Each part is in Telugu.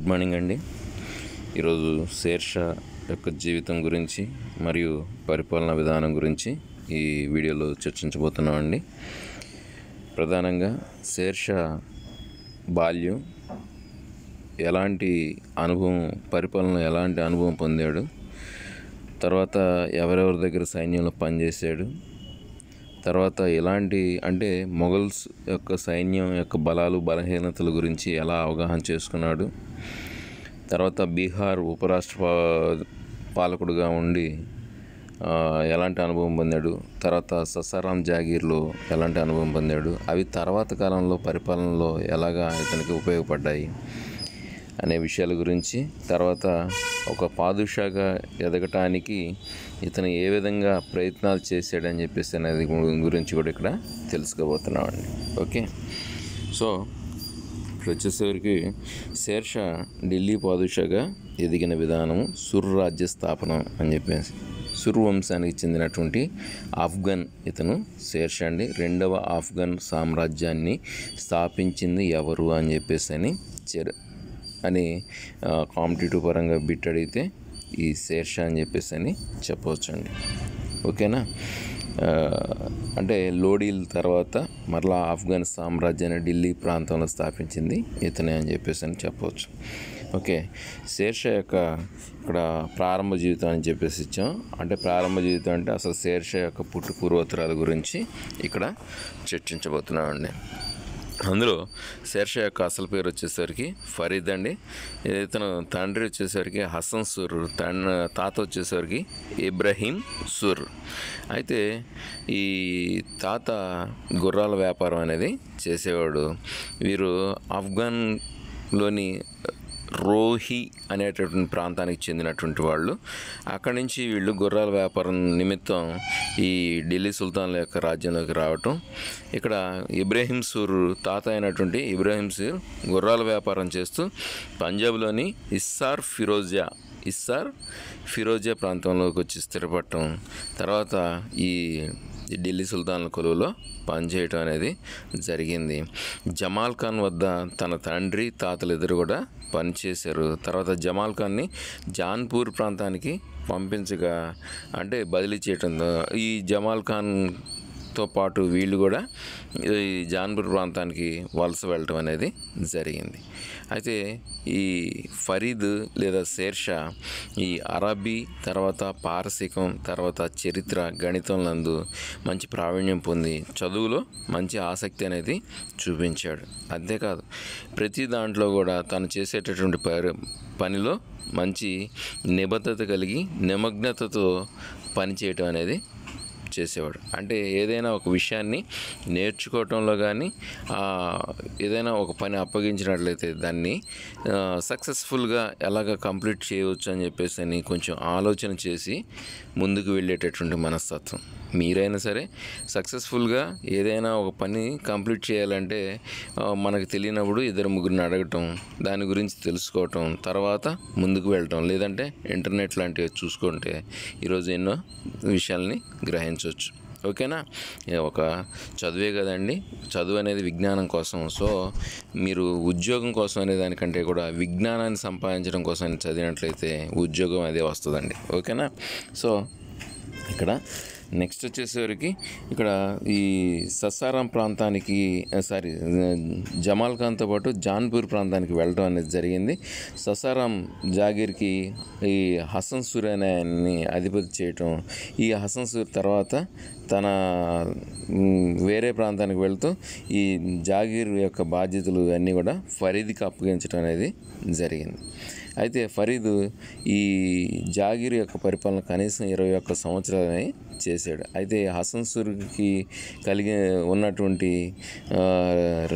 గుడ్ మార్నింగ్ అండి ఈరోజు శేర్షా యొక్క జీవితం గురించి మరియు పరిపాలనా విధానం గురించి ఈ వీడియోలో చర్చించబోతున్నామండి ప్రధానంగా శేర్షా బాల్యం ఎలాంటి అనుభవం పరిపాలన ఎలాంటి అనుభవం పొందాడు తర్వాత ఎవరెవరి దగ్గర సైన్యంలో పనిచేశాడు తర్వాత ఎలాంటి అంటే మొఘల్స్ యొక్క సైన్యం యొక్క బలాలు బలహీనతల గురించి ఎలా అవగాహన చేసుకున్నాడు తర్వాత బీహార్ ఉపరాష్ట్ర పాలకుడుగా ఉండి ఎలాంటి అనుభవం పొందాడు తర్వాత ససారాం జాగీర్లో ఎలాంటి అనుభవం పొందాడు అవి తర్వాత కాలంలో పరిపాలనలో ఎలాగా ఇతనికి ఉపయోగపడ్డాయి అనే విషయాల గురించి తర్వాత ఒక పాదుషాగా ఎదగటానికి ఇతను ఏ విధంగా ప్రయత్నాలు చేశాడని చెప్పేసి అనేది గురించి కూడా ఇక్కడ తెలుసుకోబోతున్నామండి ఓకే సో ఇప్పుడు వచ్చేసరికి శేర్షా ఢిల్లీ పాదుషాగా ఎదిగిన విధానము రాజ్య స్థాపన అని చెప్పేసి సుర్వంశానికి చెందినటువంటి ఆఫ్ఘన్ ఇతను శేర్షా అండి రెండవ ఆఫ్ఘన్ సామ్రాజ్యాన్ని స్థాపించింది ఎవరు అని చెప్పేసి అని చెర్ అని కాంపిటేటివ్ పరంగా బిట్ అడిగితే ఈ శేర్షా అని చెప్పేసి అని చెప్పవచ్చండి ఓకేనా అంటే లోడీల తర్వాత మరలా ఆఫ్ఘన్ సామ్రాజ్యాన్ని ఢిల్లీ ప్రాంతంలో స్థాపించింది ఇతనే అని చెప్పేసి అని చెప్పవచ్చు ఓకే శేర్షా యొక్క ఇక్కడ ప్రారంభ జీవితం అని చెప్పేసి ఇచ్చాం అంటే ప్రారంభ జీవితం అంటే అసలు శేర్షా యొక్క పుట్టు పూర్వోత్తరాల గురించి ఇక్కడ చర్చించబోతున్నామండి అందులో శేర్షా యొక్క అసలు పేరు వచ్చేసరికి ఫరీద్ అండి ఇతను తండ్రి వచ్చేసరికి హసన్ సూర్ తన తాత వచ్చేసరికి ఇబ్రహీం సూర్ అయితే ఈ తాత గుర్రాల వ్యాపారం అనేది చేసేవాడు వీరు ఆఫ్ఘన్లోని రోహి అనేటటువంటి ప్రాంతానికి చెందినటువంటి వాళ్ళు అక్కడి నుంచి వీళ్ళు గుర్రాల వ్యాపారం నిమిత్తం ఈ ఢిల్లీ సుల్తాన్ల యొక్క రాజ్యంలోకి రావటం ఇక్కడ ఇబ్రాహీం సూర్ తాత అయినటువంటి ఇబ్రాహీం సూర్ గుర్రాల వ్యాపారం చేస్తూ పంజాబ్లోని ఇస్సార్ ఫిరోజా ఇస్సార్ ఫిరోజా ప్రాంతంలోకి వచ్చి స్థిరపడటం తర్వాత ఈ ఢిల్లీ సుల్తాన్ల కొలువులో పనిచేయటం అనేది జరిగింది జమాల్ ఖాన్ వద్ద తన తండ్రి తాతలు ఇద్దరు కూడా పనిచేశారు తర్వాత జమాల్ ఖాన్ని జాన్పూర్ ప్రాంతానికి పంపించగా అంటే బదిలీ చేయటం ఈ జమాల్ ఖాన్ తో పాటు వీళ్ళు కూడా ఈ జాన్పూర్ ప్రాంతానికి వలస వెళ్ళటం అనేది జరిగింది అయితే ఈ ఫరీద్ లేదా శేర్షా ఈ అరబీ తర్వాత పారసికం తర్వాత చరిత్ర గణితం నందు మంచి ప్రావీణ్యం పొంది చదువులో మంచి ఆసక్తి అనేది చూపించాడు అంతేకాదు ప్రతి దాంట్లో కూడా తను చేసేటటువంటి పనిలో మంచి నిబద్ధత కలిగి నిమగ్నతతో పనిచేయటం అనేది చేసేవాడు అంటే ఏదైనా ఒక విషయాన్ని నేర్చుకోవటంలో కానీ ఏదైనా ఒక పని అప్పగించినట్లయితే దాన్ని సక్సెస్ఫుల్గా ఎలాగ కంప్లీట్ చేయవచ్చు అని చెప్పేసి అని కొంచెం ఆలోచన చేసి ముందుకు వెళ్ళేటటువంటి మనస్తత్వం మీరైనా సరే సక్సెస్ఫుల్గా ఏదైనా ఒక పని కంప్లీట్ చేయాలంటే మనకు తెలియనప్పుడు ఇద్దరు ముగ్గురిని అడగటం దాని గురించి తెలుసుకోవటం తర్వాత ముందుకు వెళ్ళటం లేదంటే ఇంటర్నెట్ లాంటివి చూసుకుంటే ఈరోజు ఎన్నో విషయాల్ని గ్రహించవచ్చు ఓకేనా ఒక చదువే కదండి చదువు అనేది విజ్ఞానం కోసం సో మీరు ఉద్యోగం కోసం అనే దానికంటే కూడా విజ్ఞానాన్ని సంపాదించడం కోసం చదివినట్లయితే ఉద్యోగం అదే వస్తుందండి ఓకేనా సో ఇక్కడ నెక్స్ట్ వచ్చేసరికి ఇక్కడ ఈ సస్సారాం ప్రాంతానికి సారీ జమాల్ ఖాన్తో పాటు జాన్పూర్ ప్రాంతానికి వెళ్ళడం అనేది జరిగింది సస్సారాం జాగీర్కి ఈ హసన్ సూర్ అనే అధిపతి చేయటం ఈ హసన్ సూర్ తర్వాత తన వేరే ప్రాంతానికి వెళ్తూ ఈ జాగీర్ యొక్క బాధ్యతలు అన్నీ కూడా ఫరీద్కి అప్పగించడం అనేది జరిగింది అయితే ఫరీదు ఈ జాగీర్ యొక్క పరిపాలన కనీసం ఇరవై ఒక్క సంవత్సరాలని చేసి చేశాడు అయితే హసన్ సుర్కి కలిగి ఉన్నటువంటి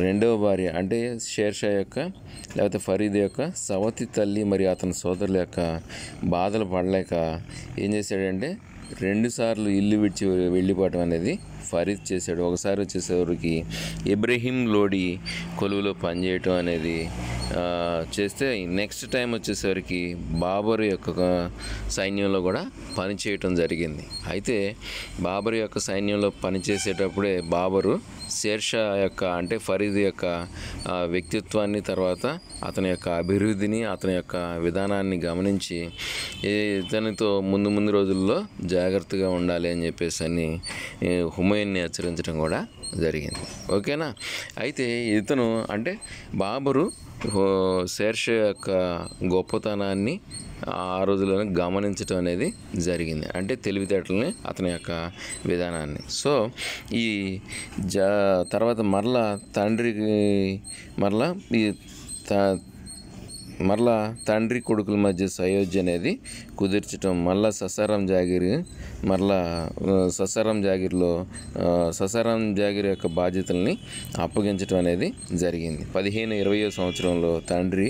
రెండవ భార్య అంటే షేర్షా యొక్క లేకపోతే ఫరీద్ యొక్క సవతి తల్లి మరియు అతని సోదరుల యొక్క బాధలు పడలేక ఏం చేశాడంటే రెండుసార్లు ఇల్లు విడిచి వెళ్ళిపోవటం అనేది ఫరీద్ చేశాడు ఒకసారి వచ్చేసేవారికి ఇబ్రహీం లోడి కొలువులో పనిచేయటం అనేది చేస్తే నెక్స్ట్ టైం వచ్చేసరికి బాబర్ యొక్క సైన్యంలో కూడా పనిచేయటం జరిగింది అయితే బాబర్ యొక్క సైన్యంలో పనిచేసేటప్పుడే బాబరు షేర్షా యొక్క అంటే ఫరీద్ యొక్క వ్యక్తిత్వాన్ని తర్వాత అతని యొక్క అభివృద్ధిని అతని యొక్క విధానాన్ని గమనించి ఇతనితో ముందు ముందు రోజుల్లో జాగ్రత్తగా ఉండాలి అని చెప్పేసి అని హుమయన్ని హెచ్చరించడం కూడా జరిగింది ఓకేనా అయితే ఇతను అంటే బాబరు శేర్ష యొక్క గొప్పతనాన్ని ఆ రోజులను గమనించడం అనేది జరిగింది అంటే తెలివితేటలని అతని యొక్క విధానాన్ని సో ఈ జ తర్వాత మరలా తండ్రికి మరలా ఈ మరలా తండ్రి కొడుకుల మధ్య సయోధ్య అనేది కుదిర్చటం మళ్ళా ససారాం జాగిర్ మరలా ససారాం జాగిర్లో ససారాం జాగిర్ యొక్క బాధ్యతల్ని అప్పగించడం అనేది జరిగింది పదిహేను ఇరవయో సంవత్సరంలో తండ్రి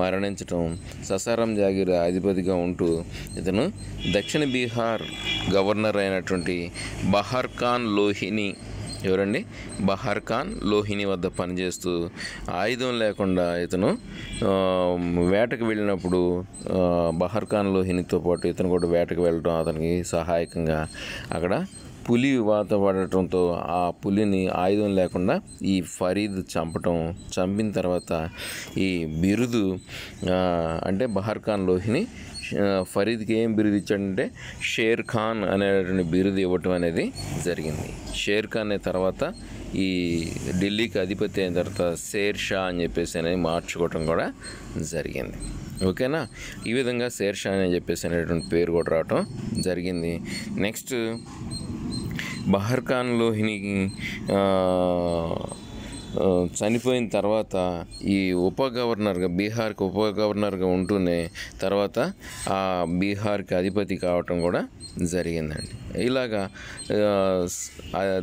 మరణించటం ససారాం జాగిర్ అధిపతిగా ఉంటూ ఇతను దక్షిణ బీహార్ గవర్నర్ అయినటువంటి బహార్ ఖాన్ లోహిని ఎవరండి బహార్ ఖాన్ లోహిని వద్ద పనిచేస్తూ ఆయుధం లేకుండా ఇతను వేటకు వెళ్ళినప్పుడు బహార్ ఖాన్ లోహినితో పాటు ఇతను కూడా వేటకు వెళ్ళడం అతనికి సహాయకంగా అక్కడ పులి వాత పడటంతో ఆ పులిని ఆయుధం లేకుండా ఈ ఫరీద్ చంపటం చంపిన తర్వాత ఈ బిరుదు అంటే బహార్ ఖాన్ లోహిని ఫరీద్కి ఏం బిరుదు ఇచ్చాడంటే షేర్ ఖాన్ అనేటువంటి బిరుదు ఇవ్వటం అనేది జరిగింది షేర్ ఖాన్ అనే తర్వాత ఈ ఢిల్లీకి అధిపతి అయిన తర్వాత షేర్ షా అని చెప్పేసి అనేది మార్చుకోవటం కూడా జరిగింది ఓకేనా ఈ విధంగా షేర్ షా అని చెప్పేసి అనేటువంటి పేరు కూడా రావటం జరిగింది నెక్స్ట్ బహర్ ఖాన్ లోహిని చనిపోయిన తర్వాత ఈ ఉప గవర్నర్గా బీహార్కి ఉప గవర్నర్గా ఉంటూనే తర్వాత ఆ బీహార్కి అధిపతి కావటం కూడా జరిగిందండి ఇలాగా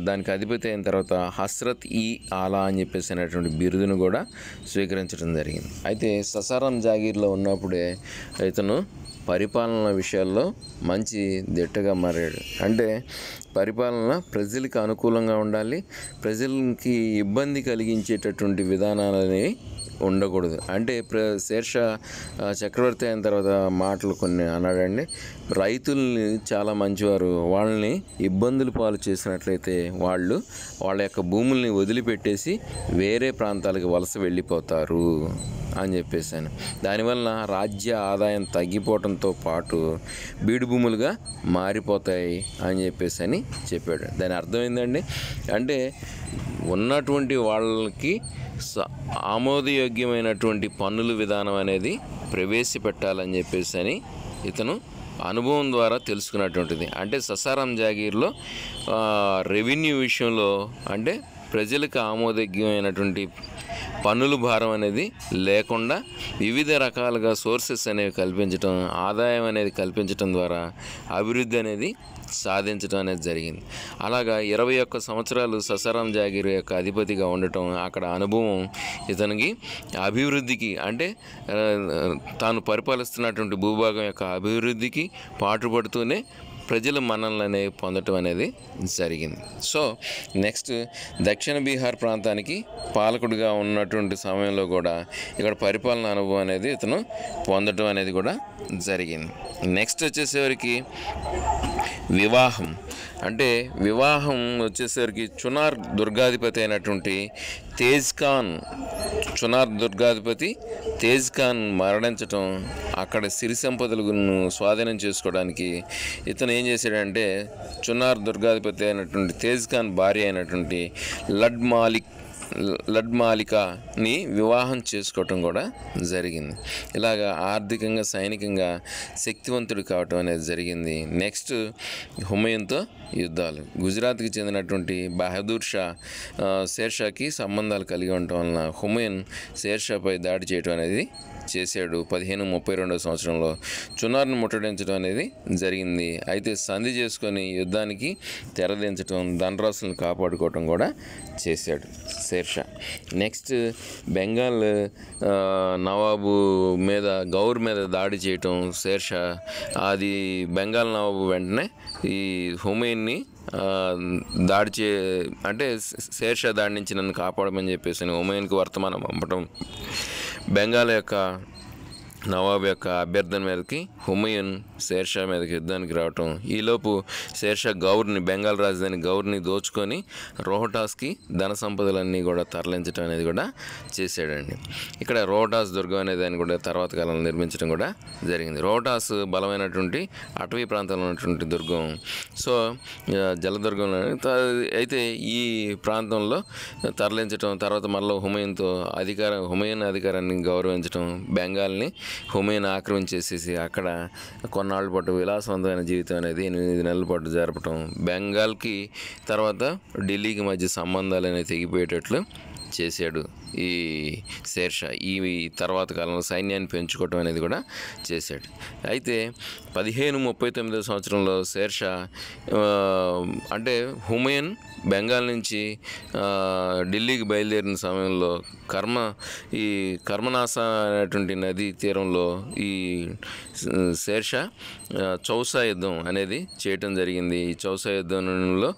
దానికి అధిపతి అయిన తర్వాత హస్రత్ ఈ ఆలా అని చెప్పేసి అనేటువంటి బిరుదును కూడా స్వీకరించడం జరిగింది అయితే ససారాం జాగీర్లో ఉన్నప్పుడే ఇతను పరిపాలన విషయాల్లో మంచి దిట్టగా మారాడు అంటే పరిపాలన ప్రజలకు అనుకూలంగా ఉండాలి ప్రజలకి ఇబ్బంది కలిగించేటటువంటి విధానాలని ఉండకూడదు అంటే ప్ర శేర్ష చక్రవర్తి అయిన తర్వాత మాటలు కొన్ని అన్నాడండి రైతుల్ని చాలా మంచివారు వాళ్ళని ఇబ్బందులు పాలు చేసినట్లయితే వాళ్ళు వాళ్ళ యొక్క భూముల్ని వదిలిపెట్టేసి వేరే ప్రాంతాలకు వలస వెళ్ళిపోతారు అని చెప్పేసాను దానివల్ల రాజ్య ఆదాయం తగ్గిపోవడంతో పాటు బీడు భూములుగా మారిపోతాయి అని చెప్పేసి అని చెప్పాడు దాని అర్థం ఏంటండి అంటే ఉన్నటువంటి వాళ్ళకి ఆమోదయోగ్యమైనటువంటి పన్నుల విధానం అనేది ప్రవేశపెట్టాలని చెప్పేసి అని ఇతను అనుభవం ద్వారా తెలుసుకున్నటువంటిది అంటే ససారాం జాగీర్లో రెవెన్యూ విషయంలో అంటే ప్రజలకు ఆమోదయోగ్యమైనటువంటి పన్నుల భారం అనేది లేకుండా వివిధ రకాలుగా సోర్సెస్ అనేవి కల్పించడం ఆదాయం అనేది కల్పించడం ద్వారా అభివృద్ధి అనేది సాధించడం అనేది జరిగింది అలాగా ఇరవై ఒక్క సంవత్సరాలు ససారాం జాగీర్ యొక్క అధిపతిగా ఉండటం అక్కడ అనుభవం ఇతనికి అభివృద్ధికి అంటే తాను పరిపాలిస్తున్నటువంటి భూభాగం యొక్క అభివృద్ధికి పాటుపడుతూనే ప్రజల మనల్ని పొందటం అనేది జరిగింది సో నెక్స్ట్ దక్షిణ బీహార్ ప్రాంతానికి పాలకుడిగా ఉన్నటువంటి సమయంలో కూడా ఇక్కడ పరిపాలన అనుభవం అనేది ఇతను పొందటం అనేది కూడా జరిగింది నెక్స్ట్ వచ్చేసేవరికి వివాహం అంటే వివాహం వచ్చేసరికి చునార్ దుర్గాధిపతి అయినటువంటి తేజ్ ఖాన్ చునార్ దుర్గాధిపతి తేజ్ ఖాన్ మరణించటం అక్కడ సిరి సంపదలను స్వాధీనం చేసుకోవడానికి ఇతను ఏం చేశాడంటే చునార్ దుర్గాధిపతి అయినటువంటి తేజ్ ఖాన్ భార్య అయినటువంటి లడ్ మాలిక్ లడ్మాలికని వివాహం చేసుకోవటం కూడా జరిగింది ఇలాగా ఆర్థికంగా సైనికంగా శక్తివంతుడు కావటం అనేది జరిగింది నెక్స్ట్ హుమయంతో యుద్ధాలు గుజరాత్కి చెందినటువంటి బహదూర్ షా షేర్షాకి సంబంధాలు కలిగి ఉండటం వలన హుమయన్ షేర్షాపై దాడి చేయటం అనేది చేశాడు పదిహేను ముప్పై రెండవ సంవత్సరంలో చున్నార్ను ముట్టడించడం అనేది జరిగింది అయితే సంధి చేసుకొని యుద్ధానికి తెరదించడం ధనరాశులను కాపాడుకోవటం కూడా చేశాడు షేర్షా నెక్స్ట్ బెంగాల్ నవాబు మీద గౌర్ మీద దాడి చేయటం షేర్షా అది బెంగాల్ నవాబు వెంటనే ఈ హుమేన్ని దాడి చే అంటే శేర్షా దాడి నుంచి నన్ను కాపాడమని చెప్పేసి ఒమేన్కి వర్తమానం పంపడం బెంగాల్ యొక్క నవాబ్ యొక్క అభ్యర్థన మీదకి హుమయూన్ షేర్షా మీదకి యుద్ధానికి రావటం ఈలోపు షేర్షా గౌర్ని బెంగాల్ రాజధాని గౌర్ని దోచుకొని రోహటాస్కి ధన సంపదలన్నీ కూడా తరలించడం అనేది కూడా చేశాడండి ఇక్కడ రోహటాస్ దుర్గం అనే దాన్ని కూడా తర్వాత కాలంలో నిర్మించడం కూడా జరిగింది రోహటాస్ బలమైనటువంటి అటవీ ప్రాంతంలో ఉన్నటువంటి దుర్గం సో జలదుర్గం అయితే ఈ ప్రాంతంలో తరలించడం తర్వాత మళ్ళీ హుమయూన్తో అధికారం హుమయూన్ అధికారాన్ని గౌరవించడం బెంగాల్ని హుమేన్ ఆక్రమించేసేసి అక్కడ కొన్నాళ్ళ పాటు విలాసవంతమైన జీవితం అనేది ఎనిమిది నెలల పాటు జరపటం బెంగాల్కి తర్వాత ఢిల్లీకి మధ్య సంబంధాలు అనేవి తెగిపోయేటట్లు చేశాడు ఈ శేర్షా ఈ తర్వాత కాలంలో సైన్యాన్ని పెంచుకోవటం అనేది కూడా చేశాడు అయితే పదిహేను ముప్పై తొమ్మిదో సంవత్సరంలో శేర్షా అంటే హుమయన్ బెంగాల్ నుంచి ఢిల్లీకి బయలుదేరిన సమయంలో కర్మ ఈ కర్మనాస అనేటువంటి నదీ తీరంలో ఈ శేర్షా చౌసా యుద్ధం అనేది చేయటం జరిగింది ఈ చౌసా యుద్ధంలో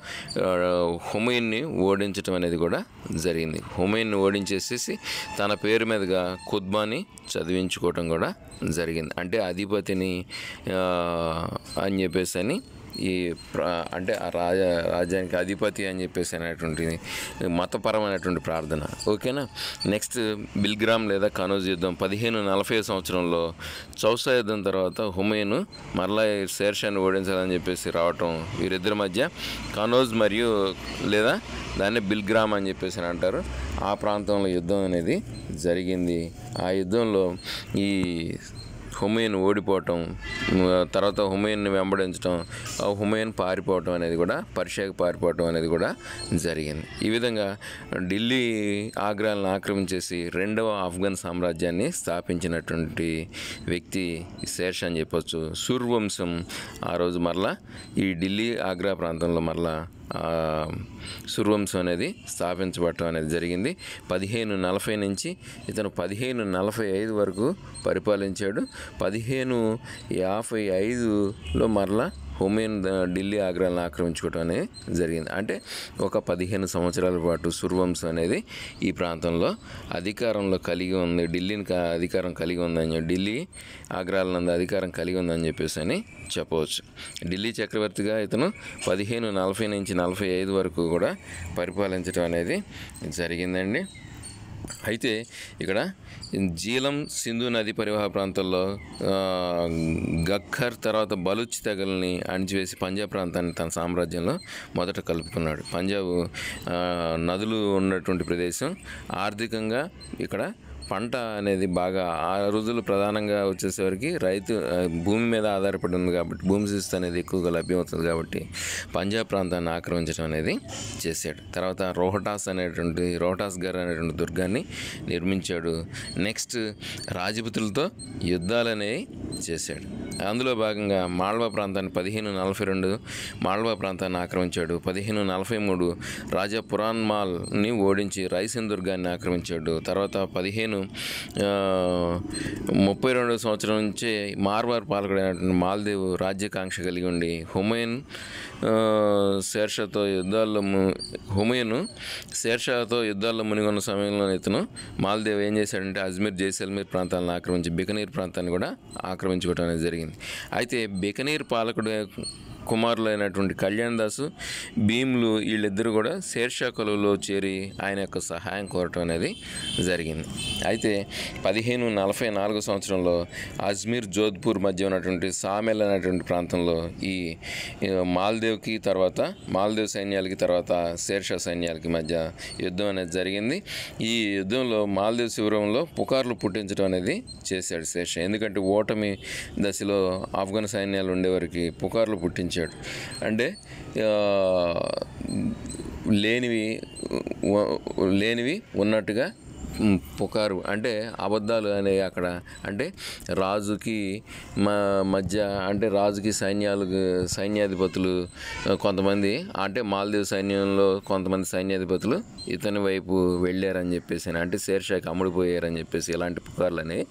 హుమయున్ని ఓడించడం అనేది కూడా జరిగింది హుమేన్ని ఓడించేసేసి తన పేరు మీదుగా కుద్బాని చదివించుకోవటం కూడా జరిగింది అంటే అధిపతిని అని చెప్పేసి అని ఈ అంటే రాజ రాజ్యానికి అధిపతి అని చెప్పేసి అనేటువంటిది మతపరమైనటువంటి ప్రార్థన ఓకేనా నెక్స్ట్ బిల్గ్రామ్ లేదా కనోజ్ యుద్ధం పదిహేను నలభై సంవత్సరంలో చౌసా యుద్ధం తర్వాత హుమేను మరలా శేర్షాన్ని ఓడించాలని చెప్పేసి రావటం వీరిద్దరి మధ్య కనోజ్ మరియు లేదా దాన్ని బిల్గ్రామ్ అని చెప్పేసి అంటారు ఆ ప్రాంతంలో యుద్ధం అనేది జరిగింది ఆ యుద్ధంలో ఈ హుమేన్ ఓడిపోవటం తర్వాత హుమేన్ని వెంబడించడం ఆ హుమేన్ పారిపోవటం అనేది కూడా పర్షియాకి పారిపోవటం అనేది కూడా జరిగింది ఈ విధంగా ఢిల్లీ ఆగ్రాలను ఆక్రమించేసి రెండవ ఆఫ్ఘన్ సామ్రాజ్యాన్ని స్థాపించినటువంటి వ్యక్తి శేష అని చెప్పొచ్చు సూర్వంశం ఆ రోజు మరలా ఈ ఢిల్లీ ఆగ్రా ప్రాంతంలో మరలా సురవంశం అనేది స్థాపించబడటం అనేది జరిగింది పదిహేను నలభై నుంచి ఇతను పదిహేను నలభై ఐదు వరకు పరిపాలించాడు పదిహేను యాభై ఐదులో మరలా హుమేన్ ఢిల్లీ ఆగ్రాలను ఆక్రమించుకోవటం అనేది జరిగింది అంటే ఒక పదిహేను సంవత్సరాల పాటు సుర్వంశం అనేది ఈ ప్రాంతంలో అధికారంలో కలిగి ఉంది ఢిల్లీని అధికారం కలిగి ఉందని ఢిల్లీ ఆగ్రాలనంద అధికారం కలిగి ఉందని చెప్పేసి అని చెప్పవచ్చు ఢిల్లీ చక్రవర్తిగా ఇతను పదిహేను నలభై నుంచి నలభై ఐదు వరకు కూడా పరిపాలించడం అనేది జరిగిందండి అయితే ఇక్కడ జీలం సింధు నది పరివాహ ప్రాంతంలో గక్కర్ తర్వాత బలుచ్ తెగల్ని అణిచివేసి పంజాబ్ ప్రాంతాన్ని తన సామ్రాజ్యంలో మొదట కలుపుకున్నాడు పంజాబ్ నదులు ఉన్నటువంటి ప్రదేశం ఆర్థికంగా ఇక్కడ పంట అనేది బాగా ఆ రోజులు ప్రధానంగా వచ్చేసరికి రైతు భూమి మీద ఆధారపడి ఉంది కాబట్టి భూమి శిస్తు అనేది ఎక్కువగా లభ్యమవుతుంది కాబట్టి పంజాబ్ ప్రాంతాన్ని ఆక్రమించడం అనేది చేశాడు తర్వాత రోహటాస్ అనేటువంటి రోహటాస్ గారు అనేటువంటి దుర్గాన్ని నిర్మించాడు నెక్స్ట్ రాజపుతులతో యుద్ధాలు అనేవి చేశాడు అందులో భాగంగా మాళ్వా ప్రాంతాన్ని పదిహేను నలభై రెండు మాళ్వా ప్రాంతాన్ని ఆక్రమించాడు పదిహేను నలభై మూడు రాజా పురాణ్ మాల్ని ఓడించి దుర్గాన్ని ఆక్రమించాడు తర్వాత పదిహేను నేను ముప్పై రెండవ సంవత్సరం నుంచే మార్వార్ పాల్గొనేటువంటి మాల్దేవ్ రాజ్యాకాంక్ష కలిగి ఉండి హుమయన్ శేర్షాతో యుద్ధాల్లో హుమయన్ శేర్షాతో యుద్ధాల్లో మునిగొన్న సమయంలో ఇతను మాల్దేవ్ ఏం చేశాడంటే అజ్మీర్ జైసల్మీర్ ప్రాంతాలను ఆక్రమించి బికనీర్ ప్రాంతాన్ని కూడా ఆక్రమించుకోవడం అనేది జరిగింది అయితే బికనీర్ పాలకుడు కుమారులు అయినటువంటి కళ్యాణ్ దాసు భీములు వీళ్ళిద్దరూ కూడా శేర్షా కొలువులో చేరి ఆయన యొక్క సహాయం కోరటం అనేది జరిగింది అయితే పదిహేను నలభై నాలుగు సంవత్సరంలో అజ్మీర్ జోధ్పూర్ మధ్య ఉన్నటువంటి సామెల్ అనేటువంటి ప్రాంతంలో ఈ మాల్దేవ్కి తర్వాత మాల్దేవ్ సైన్యాలకి తర్వాత శేర్షా సైన్యాలకి మధ్య యుద్ధం అనేది జరిగింది ఈ యుద్ధంలో మాల్దేవ్ శిబిరంలో పుకార్లు పుట్టించడం అనేది చేశాడు శేర్షా ఎందుకంటే ఓటమి దశలో ఆఫ్ఘన్ సైన్యాలు ఉండేవారికి పుకార్లు పుట్టించారు చూపించాడు అంటే లేనివి లేనివి ఉన్నట్టుగా పుకారు అంటే అబద్ధాలు అనేవి అక్కడ అంటే రాజుకి మధ్య అంటే రాజుకి సైన్యాలు సైన్యాధిపతులు కొంతమంది అంటే మాల్దీవ్ సైన్యంలో కొంతమంది సైన్యాధిపతులు ఇతని వైపు వెళ్ళారని చెప్పేసి అంటే శేర్షాకి అమ్ముడిపోయారని చెప్పేసి ఇలాంటి పుకార్లు అనేవి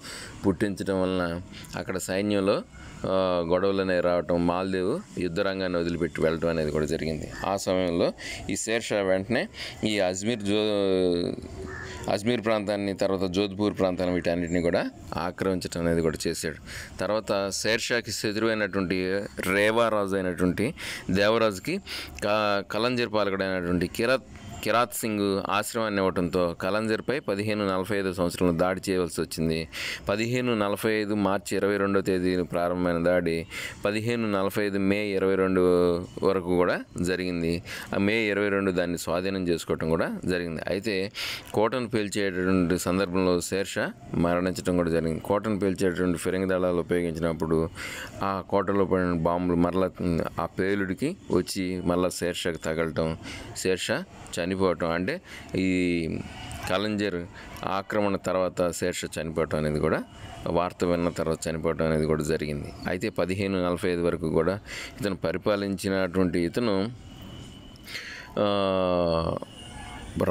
పుట్టించడం వలన అక్కడ సైన్యంలో గొడవలు రావటం మాల్దేవ్ యుద్ధరంగాన్ని వదిలిపెట్టి వెళ్ళటం అనేది కూడా జరిగింది ఆ సమయంలో ఈ షేర్షా వెంటనే ఈ అజ్మీర్ జో అజ్మీర్ ప్రాంతాన్ని తర్వాత జోధ్పూర్ ప్రాంతాన్ని వీటన్నిటిని కూడా ఆక్రమించడం అనేది కూడా చేశాడు తర్వాత షేర్షాకి ఎదురువైనటువంటి రేవారాజు అయినటువంటి దేవరాజుకి కలంజీర్ పాలకుడైనటువంటి కిరత్ కిరాత్ సింగ్ ఆశ్రమాన్ని ఇవ్వడంతో కలంజర్పై పదిహేను నలభై ఐదు సంవత్సరంలో దాడి చేయవలసి వచ్చింది పదిహేను నలభై ఐదు మార్చి ఇరవై రెండో తేదీన ప్రారంభమైన దాడి పదిహేను నలభై ఐదు మే ఇరవై రెండు వరకు కూడా జరిగింది ఆ మే ఇరవై రెండు దాన్ని స్వాధీనం చేసుకోవటం కూడా జరిగింది అయితే కోటను పేల్చేటటువంటి సందర్భంలో శేర్షా మరణించడం కూడా జరిగింది కోటను పేల్చేటటువంటి ఫిరంగి దళాలు ఉపయోగించినప్పుడు ఆ కోటలో పడిన బాంబులు మరలా ఆ పేలుడికి వచ్చి మళ్ళీ షేర్షాకి తగలటం షేర్షా చనిపోవటం అంటే ఈ కలంజర్ ఆక్రమణ తర్వాత శేర్ష చనిపోవటం అనేది కూడా వార్త విన్న తర్వాత చనిపోవటం అనేది కూడా జరిగింది అయితే పదిహేను నలభై ఐదు వరకు కూడా ఇతను పరిపాలించినటువంటి ఇతను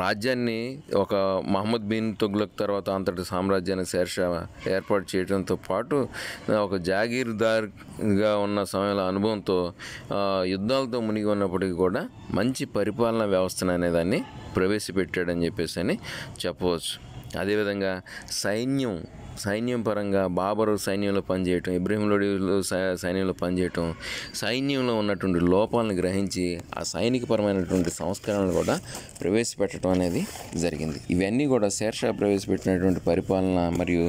రాజ్యాన్ని ఒక మహమ్మద్ బిన్ తుగ్లక్ తర్వాత అంతటి సామ్రాజ్యాన్ని శేర్షా ఏర్పాటు చేయడంతో పాటు ఒక జాగీర్దార్గా ఉన్న సమయంలో అనుభవంతో యుద్ధాలతో మునిగి ఉన్నప్పటికీ కూడా మంచి పరిపాలనా వ్యవస్థను అనేదాన్ని ప్రవేశపెట్టాడని చెప్పేసి అని చెప్పవచ్చు అదేవిధంగా సైన్యం సైన్యం పరంగా బాబరు సైన్యంలో పనిచేయటం ఇబ్రహీం ఇబ్రహీంలోడిలో సైన్యంలో పనిచేయటం సైన్యంలో ఉన్నటువంటి లోపాలను గ్రహించి ఆ సైనికపరమైనటువంటి సంస్కరణలు కూడా ప్రవేశపెట్టడం అనేది జరిగింది ఇవన్నీ కూడా శేర్షా ప్రవేశపెట్టినటువంటి పరిపాలన మరియు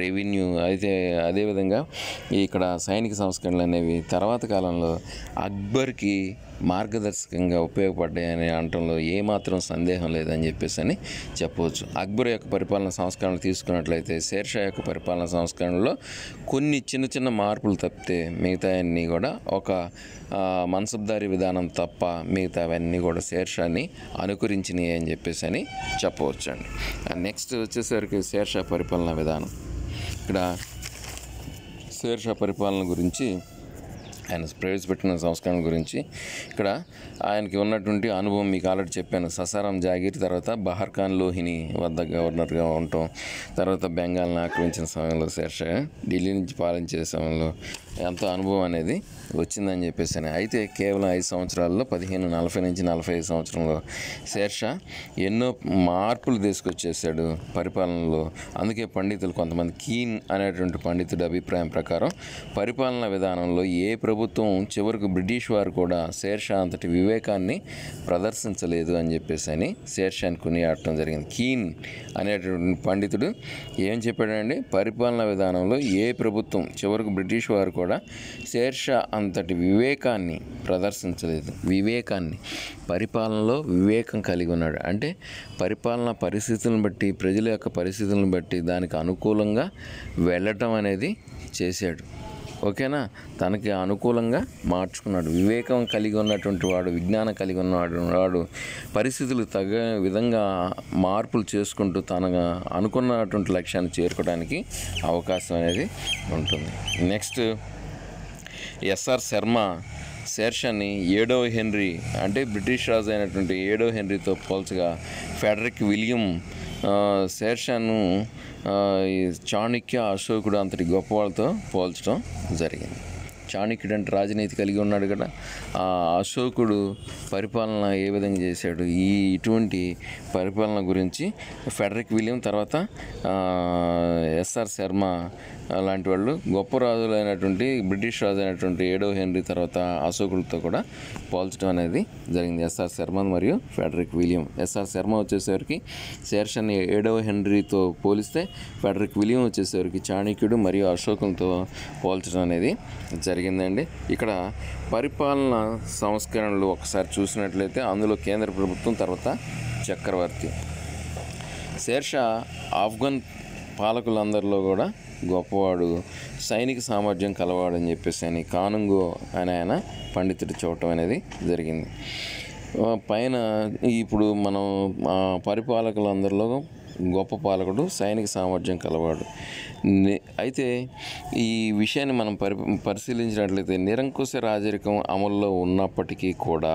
రెవెన్యూ అయితే అదేవిధంగా ఇక్కడ సైనిక సంస్కరణలు అనేవి తర్వాత కాలంలో అక్బర్కి మార్గదర్శకంగా ఉపయోగపడ్డాయని అనటంలో ఏమాత్రం సందేహం లేదని చెప్పేసి అని చెప్పవచ్చు అక్బర్ యొక్క పరిపాలన సంస్కరణలు తీసుకున్నట్లయితే షేర్షా యొక్క పరిపాలన సంస్కరణలో కొన్ని చిన్న చిన్న మార్పులు తప్పితే మిగతా అన్నీ కూడా ఒక మనసబ్దారీ విధానం తప్ప మిగతా అవన్నీ కూడా శేర్షాని అనుకరించినాయి అని చెప్పేసి అని చెప్పవచ్చండి నెక్స్ట్ వచ్చేసరికి శేర్షా పరిపాలన విధానం ఇక్కడ శేర్షా పరిపాలన గురించి ఆయన ప్రవేశపెట్టిన సంస్కరణ గురించి ఇక్కడ ఆయనకి ఉన్నటువంటి అనుభవం మీకు ఆల్రెడీ చెప్పాను ససారాం జాగీర్ తర్వాత బహర్ఖాన్ ఖాన్ లోహిని వద్ద గవర్నర్గా ఉండటం తర్వాత బెంగాల్ని ఆక్రమించిన సమయంలో శేర్ష ఢిల్లీ నుంచి పాలించే సమయంలో ఎంత అనుభవం అనేది వచ్చిందని చెప్పేసి అయితే కేవలం ఐదు సంవత్సరాల్లో పదిహేను నలభై నుంచి నలభై ఐదు సంవత్సరంలో శేర్షా ఎన్నో మార్పులు తీసుకొచ్చేసాడు పరిపాలనలో అందుకే పండితులు కొంతమంది కీన్ అనేటువంటి పండితుడి అభిప్రాయం ప్రకారం పరిపాలన విధానంలో ఏ ప్రభుత్వం చివరకు బ్రిటిష్ వారు కూడా శేర్షా అంతటి వివేకాన్ని ప్రదర్శించలేదు అని చెప్పేసి అని శేర్షాని కొనియాడటం జరిగింది కీన్ అనేటువంటి పండితుడు ఏం చెప్పాడండి పరిపాలన విధానంలో ఏ ప్రభుత్వం చివరికి బ్రిటిష్ వారు కూడా కూడా షేర్షా అంతటి వివేకాన్ని ప్రదర్శించలేదు వివేకాన్ని పరిపాలనలో వివేకం కలిగి ఉన్నాడు అంటే పరిపాలన పరిస్థితులను బట్టి ప్రజల యొక్క పరిస్థితులను బట్టి దానికి అనుకూలంగా వెళ్ళటం అనేది చేశాడు ఓకేనా తనకి అనుకూలంగా మార్చుకున్నాడు వివేకం కలిగి ఉన్నటువంటి వాడు విజ్ఞానం కలిగి ఉన్నవాడు వాడు పరిస్థితులు తగ్గ విధంగా మార్పులు చేసుకుంటూ తన అనుకున్నటువంటి లక్ష్యాన్ని చేరుకోవడానికి అవకాశం అనేది ఉంటుంది నెక్స్ట్ ఎస్ఆర్ శర్మ శేర్షాన్ని ఏడో హెన్రీ అంటే బ్రిటిష్ రాజు అయినటువంటి ఏడో హెన్రీతో పోల్చగా ఫెడరిక్ విలియం శేర్షాను చాణక్య అశోకుడు అంతటి గొప్పవాళ్ళతో పోల్చడం జరిగింది చాణక్యుడు అంటే రాజనీతి కలిగి ఉన్నాడు కదా ఆ అశోకుడు పరిపాలన ఏ విధంగా చేశాడు ఈ ఇటువంటి పరిపాలన గురించి ఫెడరిక్ విలియం తర్వాత ఎస్ఆర్ శర్మ లాంటి వాళ్ళు గొప్ప రాజులైనటువంటి బ్రిటిష్ రాజు అయినటువంటి ఏడో హెన్రీ తర్వాత అశోకులతో కూడా పోల్చడం అనేది జరిగింది ఎస్ఆర్ శర్మ మరియు ఫెడరిక్ విలియం ఎస్ఆర్ శర్మ వచ్చేసరికి శేర్షన్ ఏడవ హెన్రీతో పోలిస్తే ఫెడరిక్ విలియం వచ్చేసరికి చాణక్యుడు మరియు అశోకులతో పోల్చడం అనేది జరిగింది జరిగిందండి ఇక్కడ పరిపాలన సంస్కరణలు ఒకసారి చూసినట్లయితే అందులో కేంద్ర ప్రభుత్వం తర్వాత చక్రవర్తి శేర్షా ఆఫ్ఘన్ పాలకులందరిలో కూడా గొప్పవాడు సైనిక సామర్థ్యం కలవాడు అని చెప్పేసి అని కానుంగో అని ఆయన పండితుడు చూడటం అనేది జరిగింది పైన ఇప్పుడు మనం పరిపాలకులందరిలో గొప్ప పాలకుడు సైనిక సామర్థ్యం కలవాడు అయితే ఈ విషయాన్ని మనం పరి పరిశీలించినట్లయితే నిరంకుశ రాజరికం అమల్లో ఉన్నప్పటికీ కూడా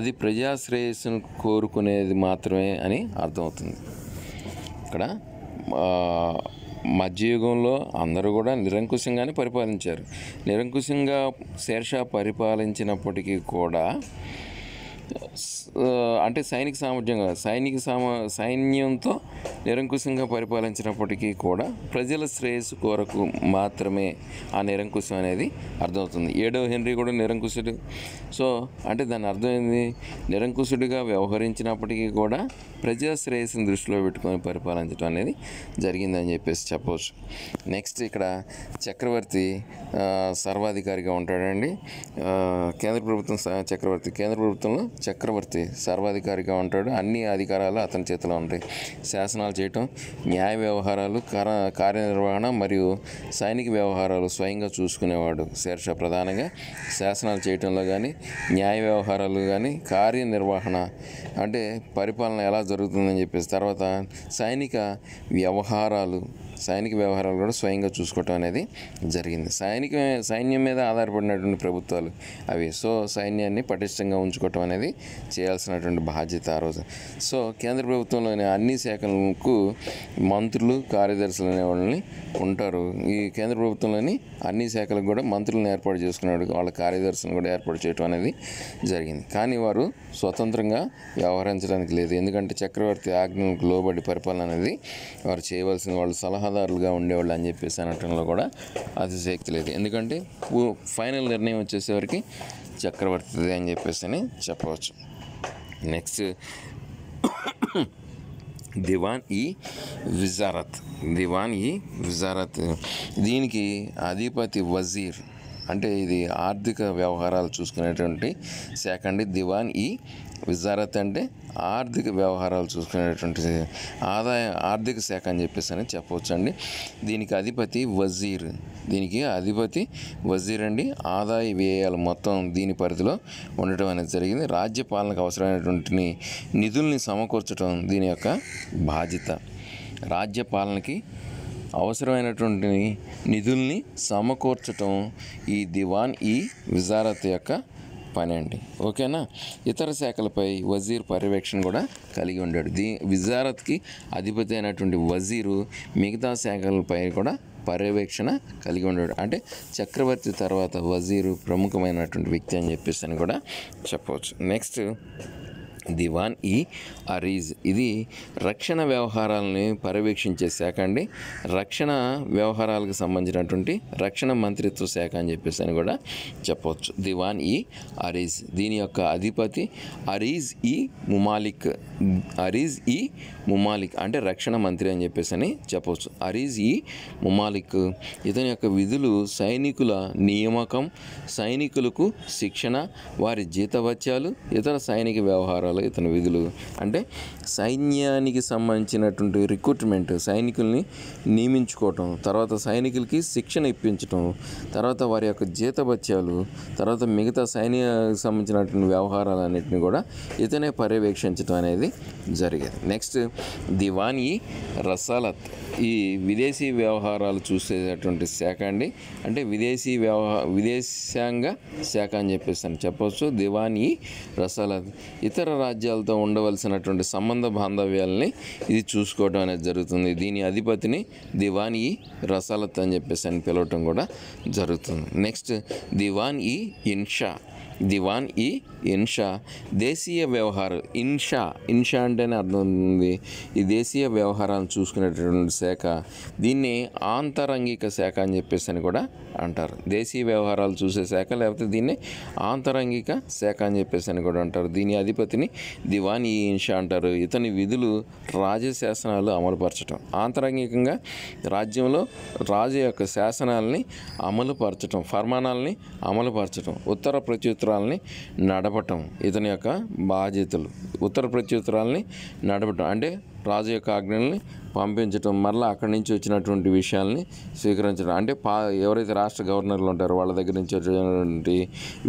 అది ప్రజాశ్రేయస్సును కోరుకునేది మాత్రమే అని అర్థమవుతుంది ఇక్కడ మధ్యయుగంలో అందరూ కూడా నిరంకుశంగానే పరిపాలించారు నిరంకుశంగా శేర్షా పరిపాలించినప్పటికీ కూడా అంటే సైనిక సామర్థ్యం కాదు సైనిక సామ సైన్యంతో నిరంకుశంగా పరిపాలించినప్పటికీ కూడా ప్రజల శ్రేయస్సు కోరకు మాత్రమే ఆ నిరంకుశం అనేది అర్థమవుతుంది ఏడవ హెన్రీ కూడా నిరంకుశుడు సో అంటే దాని అర్థం ఏంది నిరంకుశుడిగా వ్యవహరించినప్పటికీ కూడా ప్రజా శ్రేయస్సును దృష్టిలో పెట్టుకొని పరిపాలించడం అనేది జరిగిందని చెప్పేసి చెప్పవచ్చు నెక్స్ట్ ఇక్కడ చక్రవర్తి సర్వాధికారిగా ఉంటాడండి కేంద్ర ప్రభుత్వం చక్రవర్తి కేంద్ర ప్రభుత్వంలో చక్ర చక్రవర్తి సర్వాధికారిగా ఉంటాడు అన్ని అధికారాలు అతని చేతిలో ఉంటాయి శాసనాలు చేయటం న్యాయ వ్యవహారాలు కార కార్యనిర్వహణ మరియు సైనిక వ్యవహారాలు స్వయంగా చూసుకునేవాడు శేర్ష ప్రధానంగా శాసనాలు చేయటంలో కానీ న్యాయ వ్యవహారాలు కానీ కార్యనిర్వహణ అంటే పరిపాలన ఎలా జరుగుతుందని చెప్పేసి తర్వాత సైనిక వ్యవహారాలు సైనిక వ్యవహారాలు కూడా స్వయంగా చూసుకోవటం అనేది జరిగింది సైనిక సైన్యం మీద ఆధారపడినటువంటి ప్రభుత్వాలు అవి సో సైన్యాన్ని పటిష్టంగా ఉంచుకోవటం అనేది చేయాల్సినటువంటి బాధ్యత ఆ రోజు సో కేంద్ర ప్రభుత్వంలోని అన్ని శాఖలకు మంత్రులు కార్యదర్శులు అనే వాళ్ళని ఉంటారు ఈ కేంద్ర ప్రభుత్వంలోని అన్ని శాఖలకు కూడా మంత్రులను ఏర్పాటు చేసుకున్నాడు వాళ్ళ కార్యదర్శులను కూడా ఏర్పాటు చేయడం అనేది జరిగింది కానీ వారు స్వతంత్రంగా వ్యవహరించడానికి లేదు ఎందుకంటే చక్రవర్తి ఆజ్ఞలకు లోబడి పరిపాలన అనేది వారు చేయవలసిన వాళ్ళ సలహా సలహాదారులుగా ఉండేవాళ్ళు అని చెప్పేసి అనటంలో కూడా అతిశక్తి లేదు ఎందుకంటే ఫైనల్ నిర్ణయం వచ్చేసేవరకు చక్రవర్తిదే అని చెప్పేసి అని చెప్పవచ్చు నెక్స్ట్ దివాన్ ఈ విజారత్ దివాన్ ఈ విజారత్ దీనికి అధిపతి వజీర్ అంటే ఇది ఆర్థిక వ్యవహారాలు చూసుకునేటువంటి శాఖ అండి దివాన్ ఈ విజారత్ అంటే ఆర్థిక వ్యవహారాలు చూసుకునేటువంటి ఆదాయ ఆర్థిక శాఖ అని చెప్పేసి అని చెప్పవచ్చండి దీనికి అధిపతి వజీర్ దీనికి అధిపతి వజీర్ అండి ఆదాయ వ్యయాలు మొత్తం దీని పరిధిలో ఉండటం అనేది జరిగింది రాజ్యపాలనకు అవసరమైనటువంటి నిధుల్ని సమకూర్చడం దీని యొక్క బాధ్యత రాజ్యపాలనకి అవసరమైనటువంటి నిధుల్ని సమకూర్చటం ఈ దివాన్ ఈ విజారత్ యొక్క పని అండి ఓకేనా ఇతర శాఖలపై వజీర్ పర్యవేక్షణ కూడా కలిగి ఉండాడు దీ విజారత్కి అధిపతి అయినటువంటి వజీరు మిగతా శాఖలపై కూడా పర్యవేక్షణ కలిగి ఉండడు అంటే చక్రవర్తి తర్వాత వజీరు ప్రముఖమైనటువంటి వ్యక్తి అని చెప్పేసి అని కూడా చెప్పవచ్చు నెక్స్ట్ దివాన్ ఈ అరీజ్ ఇది రక్షణ వ్యవహారాలని పర్యవేక్షించే శాఖ అండి రక్షణ వ్యవహారాలకు సంబంధించినటువంటి రక్షణ మంత్రిత్వ శాఖ అని చెప్పేసి అని కూడా చెప్పవచ్చు దివాన్ ఈ అరీజ్ దీని యొక్క అధిపతి అరీజ్ ఈ ముమాలిక్ అరీజ్ ఈ ముమాలిక్ అంటే రక్షణ మంత్రి అని చెప్పేసి అని చెప్పవచ్చు అరీజ్ ఈ ముమాలిక్ ఇతని యొక్క విధులు సైనికుల నియామకం సైనికులకు శిక్షణ వారి జీతవత్యాలు ఇతర సైనిక వ్యవహారాలు ఇతని విధులు అంటే సైన్యానికి సంబంధించినటువంటి రిక్రూట్మెంట్ సైనికుల్ని నియమించుకోవటం తర్వాత సైనికులకి శిక్షణ ఇప్పించటం తర్వాత వారి యొక్క జీతభత్యాలు తర్వాత మిగతా సైన్యానికి సంబంధించినటువంటి వ్యవహారాలన్నింటినీ కూడా ఇతనే పర్యవేక్షించడం అనేది జరిగేది నెక్స్ట్ దివానీ రసాలత్ ఈ విదేశీ వ్యవహారాలు చూసేటటువంటి శాఖ అండి అంటే విదేశీ వ్యవహార విదేశాంగ శాఖ అని చెప్పేసి అని చెప్పవచ్చు దివానీ రసాలత్ ఇతర రాజ్యాలతో ఉండవలసినటువంటి సంబంధ బాంధవ్యాలని ఇది చూసుకోవడం అనేది జరుగుతుంది దీని అధిపతిని దివాన్ ఈ రసాలత్ అని చెప్పేసి అని పిలవటం కూడా జరుగుతుంది నెక్స్ట్ దివాన్ ఈ ఇన్షా దివాన్ ఈ ఇన్షా దేశీయ వ్యవహారాలు ఇన్షా ఇన్షా అంటేనే అర్థం ఉంది ఈ దేశీయ వ్యవహారాలను చూసుకునేటటువంటి శాఖ దీన్ని ఆంతరంగిక శాఖ అని చెప్పేసి అని కూడా అంటారు దేశీయ వ్యవహారాలు చూసే శాఖ లేకపోతే దీన్ని ఆంతరంగిక శాఖ అని చెప్పేసి అని కూడా అంటారు దీని అధిపతిని దివాన్ ఈ ఇన్షా అంటారు ఇతని విధులు రాజశాసనాలు అమలుపరచడం ఆంతరంగికంగా రాజ్యంలో రాజు యొక్క శాసనాలని అమలుపరచడం ఫర్మానాలని అమలుపరచడం ఉత్తర ప్రత్యుత్తర ప్రత్యుత్తరాలని నడపటం ఇతని యొక్క బాధ్యతలు ఉత్తర ప్రత్యుత్తరాలని నడపటం అంటే రాజు యొక్క ఆజ్ఞల్ని పంపించడం మరలా అక్కడి నుంచి వచ్చినటువంటి విషయాల్ని స్వీకరించడం అంటే పా ఎవరైతే రాష్ట్ర గవర్నర్లు ఉంటారో వాళ్ళ దగ్గర నుంచి వచ్చినటువంటి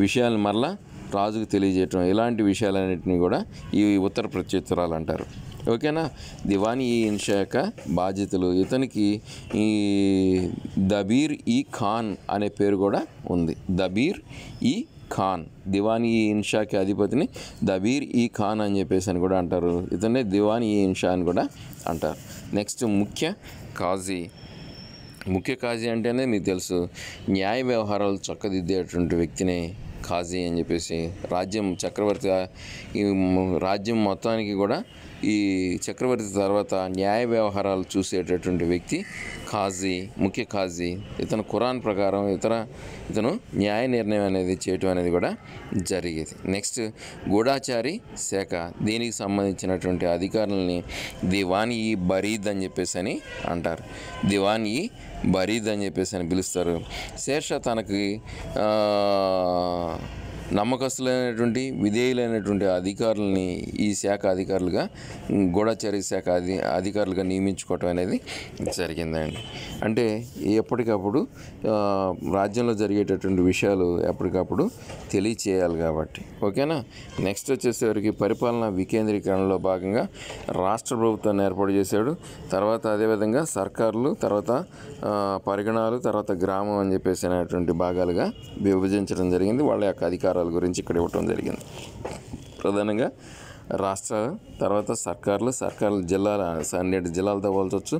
విషయాలను మరలా రాజుకు తెలియజేయటం ఇలాంటి విషయాలన్నింటినీ కూడా ఈ ఉత్తర ప్రత్యుత్తరాలు అంటారు ఓకేనా దివానీ ఇన్షా యొక్క బాధ్యతలు ఇతనికి ఈ దబీర్ ఈ ఖాన్ అనే పేరు కూడా ఉంది దబీర్ ఈ ఖాన్ దివానీ ఈ ఇన్షాకి అధిపతిని దబీర్ ఈ ఖాన్ అని చెప్పేసి అని కూడా అంటారు ఇతనే దివానీ ఈ ఇన్షా అని కూడా అంటారు నెక్స్ట్ ముఖ్య కాజీ ముఖ్య కాజీ అంటేనే మీకు తెలుసు న్యాయ వ్యవహారాలు చక్కదిద్దేటువంటి వ్యక్తిని ఖాజీ అని చెప్పేసి రాజ్యం చక్రవర్తి ఈ రాజ్యం మొత్తానికి కూడా ఈ చక్రవర్తి తర్వాత న్యాయ వ్యవహారాలు చూసేటటువంటి వ్యక్తి ఖాజీ ముఖ్య ఖాజీ ఇతను ఖురాన్ ప్రకారం ఇతర ఇతను న్యాయ నిర్ణయం అనేది చేయటం అనేది కూడా జరిగేది నెక్స్ట్ గూఢాచారి శాఖ దీనికి సంబంధించినటువంటి అధికారులని దివాన్ ఈ బరీద్ అని చెప్పేసి అని అంటారు దివాన్ ఈ బరీద్ అని చెప్పేసి అని పిలుస్తారు శేర్ష తనకి నమ్మకస్తులైనటువంటి విధేయులైనటువంటి అధికారులని ఈ శాఖ అధికారులుగా గూఢచర్య శాఖ అధి అధికారులుగా నియమించుకోవటం అనేది జరిగిందండి అంటే ఎప్పటికప్పుడు రాజ్యంలో జరిగేటటువంటి విషయాలు ఎప్పటికప్పుడు తెలియచేయాలి కాబట్టి ఓకేనా నెక్స్ట్ వచ్చేసరికి పరిపాలన వికేంద్రీకరణలో భాగంగా రాష్ట్ర ప్రభుత్వాన్ని ఏర్పాటు చేశాడు తర్వాత అదేవిధంగా సర్కారులు తర్వాత పరిగణాలు తర్వాత గ్రామం అని చెప్పేసి అనేటువంటి భాగాలుగా విభజించడం జరిగింది వాళ్ళ యొక్క అధికార వ్యవహారాల గురించి ఇక్కడ ఇవ్వటం జరిగింది ప్రధానంగా రాష్ట్ర తర్వాత సర్కార్లు సర్కార్లు జిల్లాల నేటి జిల్లాలతో పోల్చవచ్చు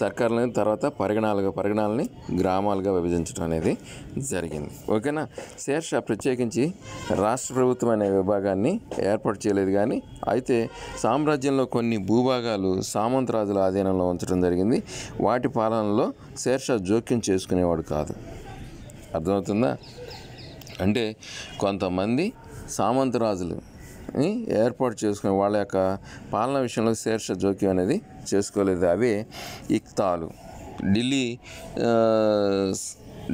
సర్కార్లని తర్వాత పరిగణాలుగా పరిగణాలని గ్రామాలుగా విభజించడం అనేది జరిగింది ఓకేనా శేర్ష ప్రత్యేకించి రాష్ట్ర ప్రభుత్వం అనే విభాగాన్ని ఏర్పాటు చేయలేదు కానీ అయితే సామ్రాజ్యంలో కొన్ని భూభాగాలు సామంత రాజుల ఆధీనంలో ఉంచడం జరిగింది వాటి పాలనలో శేర్ష జోక్యం చేసుకునేవాడు కాదు అర్థమవుతుందా అంటే కొంతమంది సామంతరాజులు ఏర్పాటు చేసుకునే వాళ్ళ యొక్క పాలన విషయంలో శీర్ష జోక్యం అనేది చేసుకోలేదు అవి ఇక్తాలు ఢిల్లీ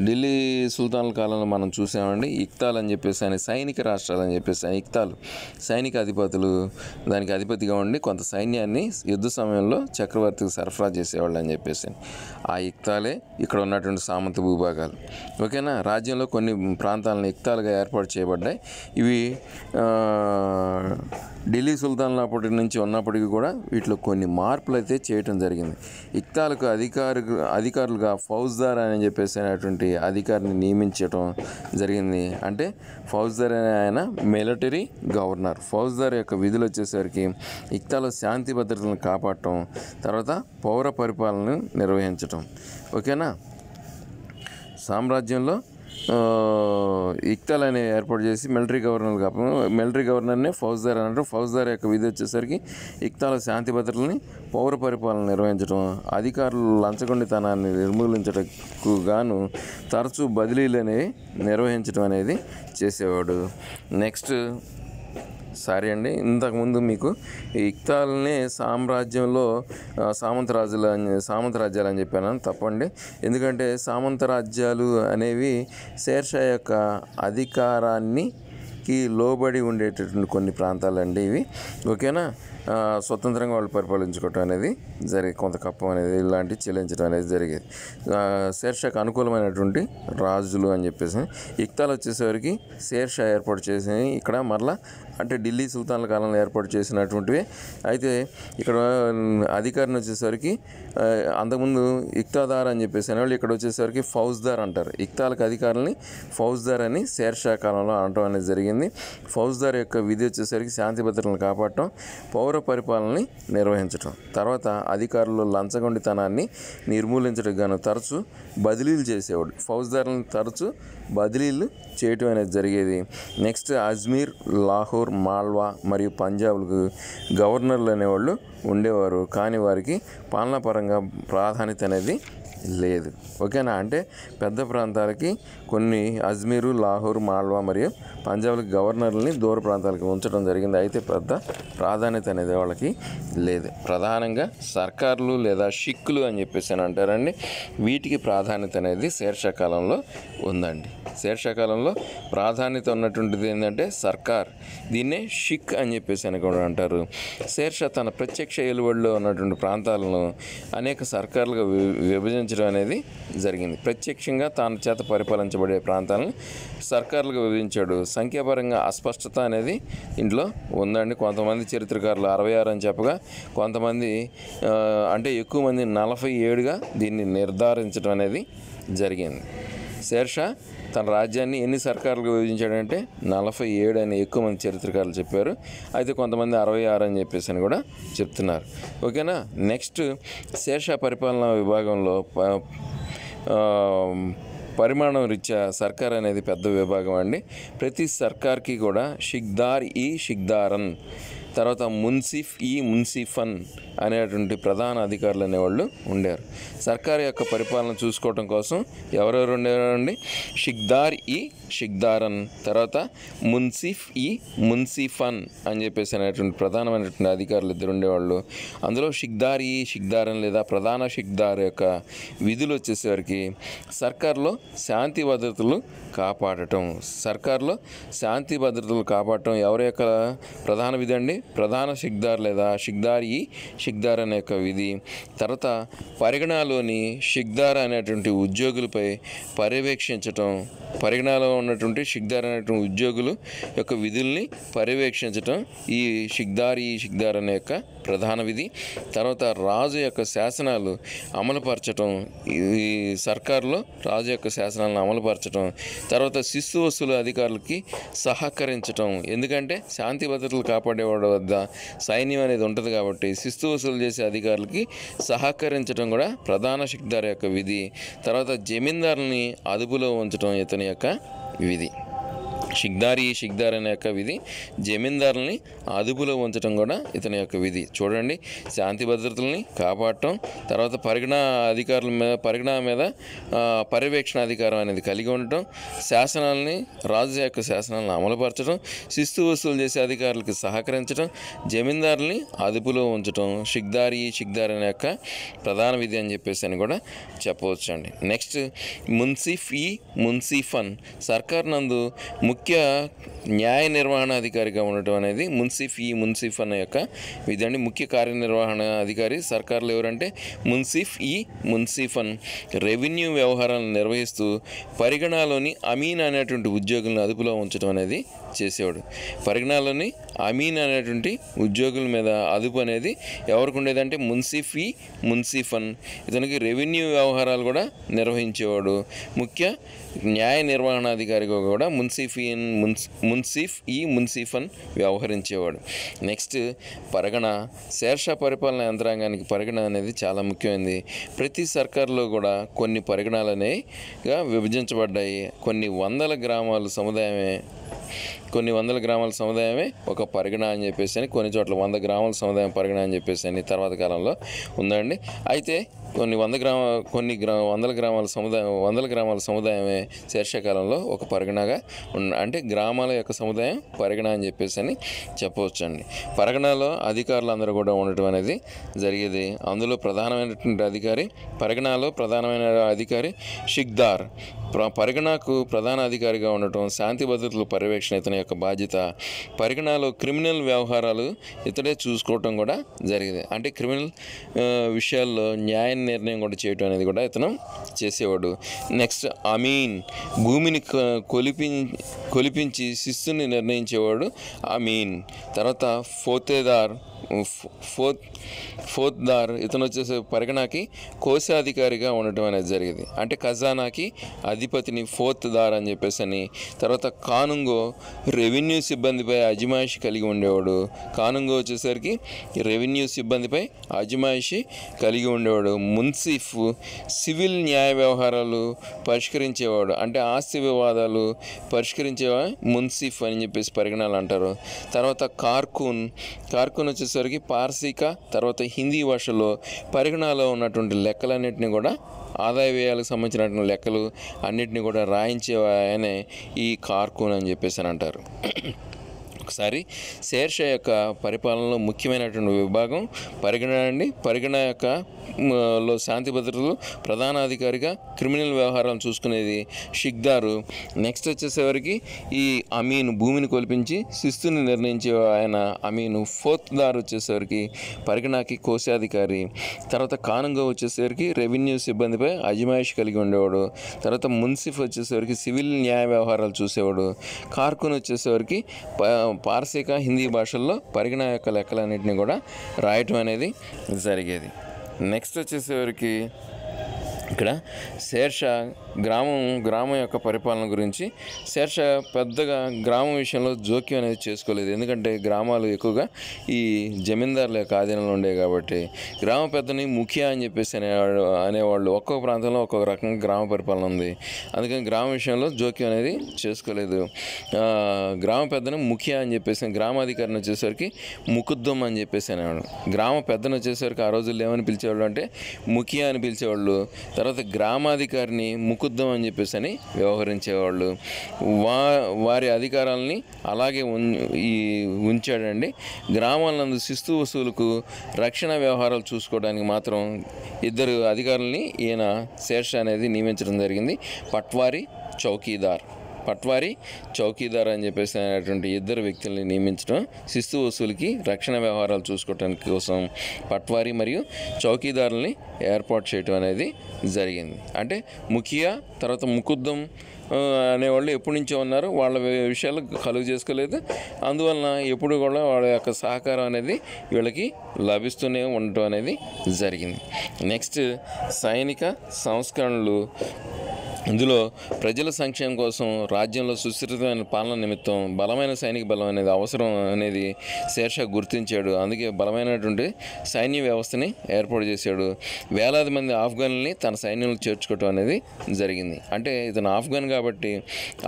ఢిల్లీ సుల్తాన్ల కాలంలో మనం చూసామండి ఇక్తాల్ అని చెప్పేసి అని సైనిక రాష్ట్రాలు అని చెప్పేసి ఆయన ఇక్తాలు సైనిక అధిపతులు దానికి అధిపతిగా ఉండి కొంత సైన్యాన్ని యుద్ధ సమయంలో చక్రవర్తికి సరఫరా చేసేవాళ్ళు అని చెప్పేసి ఆ ఇక్తాలే ఇక్కడ ఉన్నటువంటి సామంత భూభాగాలు ఓకేనా రాజ్యంలో కొన్ని ప్రాంతాలను ఇక్తాలుగా ఏర్పాటు చేయబడ్డాయి ఇవి ఢిల్లీ సుల్తాన్ల అప్పటి నుంచి ఉన్నప్పటికీ కూడా వీటిలో కొన్ని మార్పులు అయితే చేయటం జరిగింది ఇక్తాలకు అధికారు అధికారులుగా ఫౌజ్దార్ అని చెప్పేసి అనేటువంటి ఉన్నటువంటి అధికారిని నియమించడం జరిగింది అంటే ఫౌజ్దార్ అనే ఆయన మిలిటరీ గవర్నర్ ఫౌజ్దార్ యొక్క విధులు వచ్చేసరికి ఇక్తాలో శాంతి భద్రతలను కాపాడటం తర్వాత పౌర పరిపాలనను నిర్వహించటం ఓకేనా సామ్రాజ్యంలో ఇక్తల్ అనే ఏర్పాటు చేసి మిలిటరీ గవర్నర్ కాపడం మిలిటరీ గవర్నర్నే ఫౌజ్దార్ అన్నారు ఫౌజ్దార్ యొక్క విధి వచ్చేసరికి ఇక్తాల శాంతి భద్రతని పౌర పరిపాలన నిర్వహించడం అధికారులు లంచగొండితనాన్ని నిర్మూలించటకు గాను తరచూ బదిలీలు అనేవి నిర్వహించడం అనేది చేసేవాడు నెక్స్ట్ సారీ అండి ఇంతకుముందు మీకు ఇక్తాల్ని సామ్రాజ్యంలో సామంతరాజులు అని సామంతరాజ్యాలు అని చెప్పాను తప్పండి ఎందుకంటే సామంతరాజ్యాలు అనేవి శేర్షా యొక్క అధికారాన్ని లోబడి ఉండేటటువంటి కొన్ని ప్రాంతాలండి ఇవి ఓకేనా స్వతంత్రంగా వాళ్ళు పరిపాలించుకోవటం అనేది జరిగే కొంత కప్పం అనేది ఇలాంటివి చెల్లించడం అనేది జరిగేది శేర్షాకు అనుకూలమైనటువంటి రాజులు అని చెప్పేసి ఇక్తాలు వచ్చేసరికి శేర్షా ఏర్పాటు చేసి ఇక్కడ మరలా అంటే ఢిల్లీ సుల్తాన్ల కాలంలో ఏర్పాటు చేసినటువంటివి అయితే ఇక్కడ అధికారిని వచ్చేసరికి అంతకుముందు ఇక్తాదార్ అని చెప్పేసి అనేవాళ్ళు ఇక్కడ వచ్చేసరికి ఫౌజ్దార్ అంటారు ఇక్తాలకు అధికారులని ఫౌజ్దార్ అని షేర్షా కాలంలో అనటం అనేది జరిగింది ఫౌజ్దార్ యొక్క విధి వచ్చేసరికి శాంతి భద్రతలను కాపాడటం పౌర పరిపాలనని నిర్వహించడం తర్వాత అధికారులు లంచగొండితనాన్ని నిర్మూలించడం గాను తరచు బదిలీలు చేసేవాడు ఫౌజ్దార్ని తరచు బదిలీలు చేయటం అనేది జరిగేది నెక్స్ట్ అజ్మీర్ లాహోర్ మాల్వా మరియు పంజాబ్లకు గవర్నర్లు అనేవాళ్ళు ఉండేవారు కానీ వారికి పాలనాపరంగా ప్రాధాన్యత అనేది లేదు ఓకేనా అంటే పెద్ద ప్రాంతాలకి కొన్ని అజ్మీరు లాహోర్ మాల్వా మరియు పంజాబ్కి గవర్నర్ని దూర ప్రాంతాలకి ఉంచడం జరిగింది అయితే పెద్ద ప్రాధాన్యత అనేది వాళ్ళకి లేదు ప్రధానంగా సర్కార్లు లేదా షిక్కులు అని చెప్పేసి అని అంటారండి వీటికి ప్రాధాన్యత అనేది శీర్షకాలంలో ఉందండి శీర్షకాలంలో ప్రాధాన్యత ఉన్నటువంటిది ఏంటంటే సర్కార్ దీన్నే షిక్ అని చెప్పేసి అని కూడా అంటారు శీర్ష తన ప్రత్యక్ష ఏలుబడిలో ఉన్నటువంటి ప్రాంతాలను అనేక సర్కార్లుగా విభజన విభజించడం అనేది జరిగింది ప్రత్యక్షంగా తాను చేత పరిపాలించబడే ప్రాంతాలను సర్కారులకు విభజించాడు సంఖ్యాపరంగా అస్పష్టత అనేది ఇంట్లో ఉందండి కొంతమంది చరిత్రకారులు అరవై ఆరు అని చెప్పగా కొంతమంది అంటే ఎక్కువ మంది నలభై ఏడుగా దీన్ని నిర్ధారించడం అనేది జరిగింది శేర్షా తన రాజ్యాన్ని ఎన్ని సర్కారులకు విభజించాడంటే నలభై ఏడు అని ఎక్కువ మంది చరిత్రకారులు చెప్పారు అయితే కొంతమంది అరవై ఆరు అని చెప్పేసి అని కూడా చెప్తున్నారు ఓకేనా నెక్స్ట్ శేష పరిపాలనా విభాగంలో పరిమాణం రీత్యా సర్కార్ అనేది పెద్ద విభాగం అండి ప్రతి సర్కార్కి కూడా షిగ్దార్ ఈ షిగ్దారన్ తర్వాత మున్సిఫ్ ఈ మున్సిఫన్ అనేటువంటి ప్రధాన అధికారులు అనేవాళ్ళు ఉండారు సర్కారు యొక్క పరిపాలన చూసుకోవటం కోసం ఎవరెవరు ఉండేవారండి షిగ్దార్ ఈ షిగ్దారన్ తర్వాత మున్సిఫ్ ఈ మున్సిఫన్ అని చెప్పేసి అనేటువంటి ప్రధానమైనటువంటి అధికారులు ఇద్దరు ఉండేవాళ్ళు అందులో షిగ్దార్ ఈ షిగ్దారన్ లేదా ప్రధాన షిగ్దార్ యొక్క విధులు వచ్చేసేవారికి సర్కార్లో శాంతి భద్రతలు కాపాడటం సర్కార్లో శాంతి భద్రతలు కాపాడటం ఎవరి యొక్క ప్రధాన విధి అండి ప్రధాన షిగ్దార్ లేదా షిగ్దార్ ఈ షిక్దార్ అనే యొక్క విధి తర్వాత పరిగణలోని షిక్దార్ అనేటువంటి ఉద్యోగులపై పర్యవేక్షించటం పరిగణలో ఉన్నటువంటి షిక్దార్ అనేటువంటి ఉద్యోగులు యొక్క విధుల్ని పర్యవేక్షించటం ఈ షిగ్దార్ ఈ షిగ్దార్ అనే యొక్క ప్రధాన విధి తర్వాత రాజు యొక్క శాసనాలు అమలుపరచడం ఈ సర్కారులో రాజు యొక్క శాసనాలను అమలుపరచడం తర్వాత శిశు వసూలు అధికారులకి సహకరించడం ఎందుకంటే శాంతి భద్రతలు కాపాడేవాడి వద్ద సైన్యం అనేది ఉంటుంది కాబట్టి శిస్తు వసూలు చేసే అధికారులకి సహకరించడం కూడా ప్రధాన శక్తిదారు యొక్క విధి తర్వాత జమీందారుని అదుపులో ఉంచడం ఇతని యొక్క విధి షిగ్దారి షిగ్దార్ అనే యొక్క విధి జమీందారుల్ని అదుపులో ఉంచడం కూడా ఇతని యొక్క విధి చూడండి శాంతి భద్రతల్ని కాపాడటం తర్వాత పరిగణ అధికారుల మీద పరిగణ మీద పర్యవేక్షణ అధికారం అనేది కలిగి ఉండటం శాసనాలని రాజు యొక్క శాసనాలను అమలుపరచడం శిస్తు వసూలు చేసే అధికారులకు సహకరించడం జమీందారుల్ని అదుపులో ఉంచడం షిగ్దారి షిగ్దార్ అనే యొక్క ప్రధాన విధి అని చెప్పేసి అని కూడా చెప్పవచ్చు అండి నెక్స్ట్ మున్సిఫ్ ఈ మున్సిఫన్ సర్కార్ నందు ముఖ్య న్యాయ నిర్వహణ అధికారిగా ఉండటం అనేది మున్సిఫ్ ఈ మున్సిఫ్ అనే యొక్క ఇదండి ముఖ్య కార్యనిర్వహణ అధికారి సర్కార్లు ఎవరంటే మున్సిఫ్ ఈ మున్సిఫ్ రెవెన్యూ వ్యవహారాలను నిర్వహిస్తూ పరిగణలోని అమీన్ అనేటువంటి ఉద్యోగులను అదుపులో ఉంచడం అనేది చేసేవాడు పరిగణాలని అమీన్ అనేటువంటి ఉద్యోగుల మీద అదుపు అనేది ఎవరికి ఉండేదంటే మున్సిఫీ మున్సిఫన్ ఇతనికి రెవెన్యూ వ్యవహారాలు కూడా నిర్వహించేవాడు ముఖ్య న్యాయ నిర్వహణాధికారిగా కూడా మున్సిఫీ మున్స్ మున్సిఫ్ ఈ మున్సిఫన్ వ్యవహరించేవాడు నెక్స్ట్ పరగణ శేర్షా పరిపాలన యంత్రాంగానికి పరిగణ అనేది చాలా ముఖ్యమైనది ప్రతి సర్కార్లో కూడా కొన్ని పరిగణాలనేగా విభజించబడ్డాయి కొన్ని వందల గ్రామాలు సముదాయమే కొన్ని వందల గ్రామాల సముదాయమే ఒక పరిగణ అని చెప్పేసి అని కొన్ని చోట్ల వంద గ్రామాల సముదాయం పరిగణ అని చెప్పేసి అని తర్వాత కాలంలో ఉందండి అయితే కొన్ని వంద గ్రామ కొన్ని గ్రా వందల గ్రామాల సముదాయం వందల గ్రామాల సముదాయమే శీర్షకాలంలో ఒక పరిగణగా ఉన్న అంటే గ్రామాల యొక్క సముదాయం పరిగణ అని చెప్పేసి అని చెప్పవచ్చండి పరిగణలో అధికారులు అందరూ కూడా ఉండటం అనేది జరిగేది అందులో ప్రధానమైనటువంటి అధికారి పరిగణలో ప్రధానమైన అధికారి షిగ్దార్ పరిగణకు ప్రధాన అధికారిగా ఉండటం శాంతి భద్రతల పర్యవేక్షణ ఇతని యొక్క బాధ్యత పరిగణలో క్రిమినల్ వ్యవహారాలు ఇతడే చూసుకోవటం కూడా జరిగేది అంటే క్రిమినల్ విషయాల్లో న్యాయ నిర్ణయం కూడా చేయటం అనేది కూడా ఇతను చేసేవాడు నెక్స్ట్ అమీన్ భూమిని కొలిపి కొలిపించి శిస్తుని నిర్ణయించేవాడు అమీన్ తర్వాత ఫోతేదార్ ఫోర్త్ ఫోర్త్ దార్ ఇతను వచ్చేసి పరిగణకి కోశాధికారిగా ఉండటం అనేది జరిగింది అంటే ఖజానాకి అధిపతిని ఫోర్త్ దార్ అని చెప్పేసి అని తర్వాత కానుంగో రెవెన్యూ సిబ్బందిపై అజమాయిషి కలిగి ఉండేవాడు కానుంగో వచ్చేసరికి రెవెన్యూ సిబ్బందిపై అజమాయిషి కలిగి ఉండేవాడు మున్సిఫ్ సివిల్ న్యాయ వ్యవహారాలు పరిష్కరించేవాడు అంటే ఆస్తి వివాదాలు పరిష్కరించేవా మున్సిఫ్ అని చెప్పేసి పరిగణాలు అంటారు తర్వాత కార్కూన్ కార్కూన్ వచ్చేసి వచ్చేసరికి పార్సీక తర్వాత హిందీ భాషలో పరిగణాలో ఉన్నటువంటి లెక్కలన్నింటినీ కూడా ఆదాయ వ్యయాలకు సంబంధించినటువంటి లెక్కలు అన్నింటినీ కూడా రాయించే ఆయనే ఈ కార్కూన్ అని చెప్పేసి అని అంటారు ఒకసారి శేర్ష యొక్క పరిపాలనలో ముఖ్యమైనటువంటి విభాగం పరిగణన అండి పరిగణ యొక్క లో శాంతి భద్రతలు ప్రధానాధికారిగా క్రిమినల్ వ్యవహారాలు చూసుకునేది షిగ్దారు నెక్స్ట్ వచ్చేసేవరికి ఈ అమీను భూమిని కొలిపించి శిస్తుని నిర్ణయించే ఆయన అమీను ఫోర్త్ దారు వచ్చేసరికి పరిగణకి కోశాధికారి తర్వాత కానుగా వచ్చేసరికి రెవెన్యూ సిబ్బందిపై అజమాయిష్ కలిగి ఉండేవాడు తర్వాత మున్సిఫ్ వచ్చేసరికి సివిల్ న్యాయ వ్యవహారాలు చూసేవాడు కార్కున్ వచ్చేసేవారికి పార్సిక హిందీ భాషల్లో పరిగణ యొక్క లెక్కలన్నింటినీ కూడా రాయటం అనేది జరిగేది నెక్స్ట్ వచ్చేసేవరికి ఇక్కడ షేర్షా గ్రామం గ్రామం యొక్క పరిపాలన గురించి శేష పెద్దగా గ్రామం విషయంలో జోక్యం అనేది చేసుకోలేదు ఎందుకంటే గ్రామాలు ఎక్కువగా ఈ జమీందారుల యొక్క ఆధీనంలో ఉండేవి కాబట్టి గ్రామ పెద్దని ముఖ్య అని చెప్పేసి అనేవాడు అనేవాళ్ళు ఒక్కొక్క ప్రాంతంలో ఒక్కొక్క రకంగా గ్రామ పరిపాలన ఉంది అందుకని గ్రామ విషయంలో జోక్యం అనేది చేసుకోలేదు గ్రామ పెద్దని ముఖ్య అని చెప్పేసి గ్రామాధికారిని వచ్చేసరికి ముకుద్దం అని చెప్పేసి అనేవాడు గ్రామ పెద్దని వచ్చేసరికి ఆ రోజుల్లో ఏమని పిలిచేవాళ్ళు అంటే ముఖ్య అని పిలిచేవాళ్ళు తర్వాత గ్రామాధికారిని ముకు ఎక్కుద్దాం అని చెప్పేసి అని వ్యవహరించేవాళ్ళు వా వారి అధికారాలని అలాగే ఈ ఉంచాడండి గ్రామాలందు శిస్తు వసూలకు రక్షణ వ్యవహారాలు చూసుకోవడానికి మాత్రం ఇద్దరు అధికారుల్ని ఈయన శేర్ష అనేది నియమించడం జరిగింది పట్వారి చౌకీదార్ పట్వారి చౌకీదార్ అని చెప్పేసి అనేటువంటి ఇద్దరు వ్యక్తుల్ని నియమించడం శిస్తు వసూలుకి రక్షణ వ్యవహారాలు చూసుకోవటానికి కోసం పట్వారి మరియు చౌకీదారుల్ని ఏర్పాటు చేయడం అనేది జరిగింది అంటే ముఖియా తర్వాత ముకుద్దం అనేవాళ్ళు ఎప్పటి నుంచో ఉన్నారు వాళ్ళ విషయాలు కలుగు చేసుకోలేదు అందువలన ఎప్పుడు కూడా వాళ్ళ యొక్క సహకారం అనేది వీళ్ళకి లభిస్తూనే ఉండటం అనేది జరిగింది నెక్స్ట్ సైనిక సంస్కరణలు ఇందులో ప్రజల సంక్షేమం కోసం రాజ్యంలో సుస్థిరమైన పాలన నిమిత్తం బలమైన సైనిక బలం అనేది అవసరం అనేది శేర్షా గుర్తించాడు అందుకే బలమైనటువంటి సైన్య వ్యవస్థని ఏర్పాటు చేశాడు వేలాది మంది ఆఫ్ఘన్లని తన సైన్యంలో చేర్చుకోవటం అనేది జరిగింది అంటే ఇతను ఆఫ్ఘన్ కాబట్టి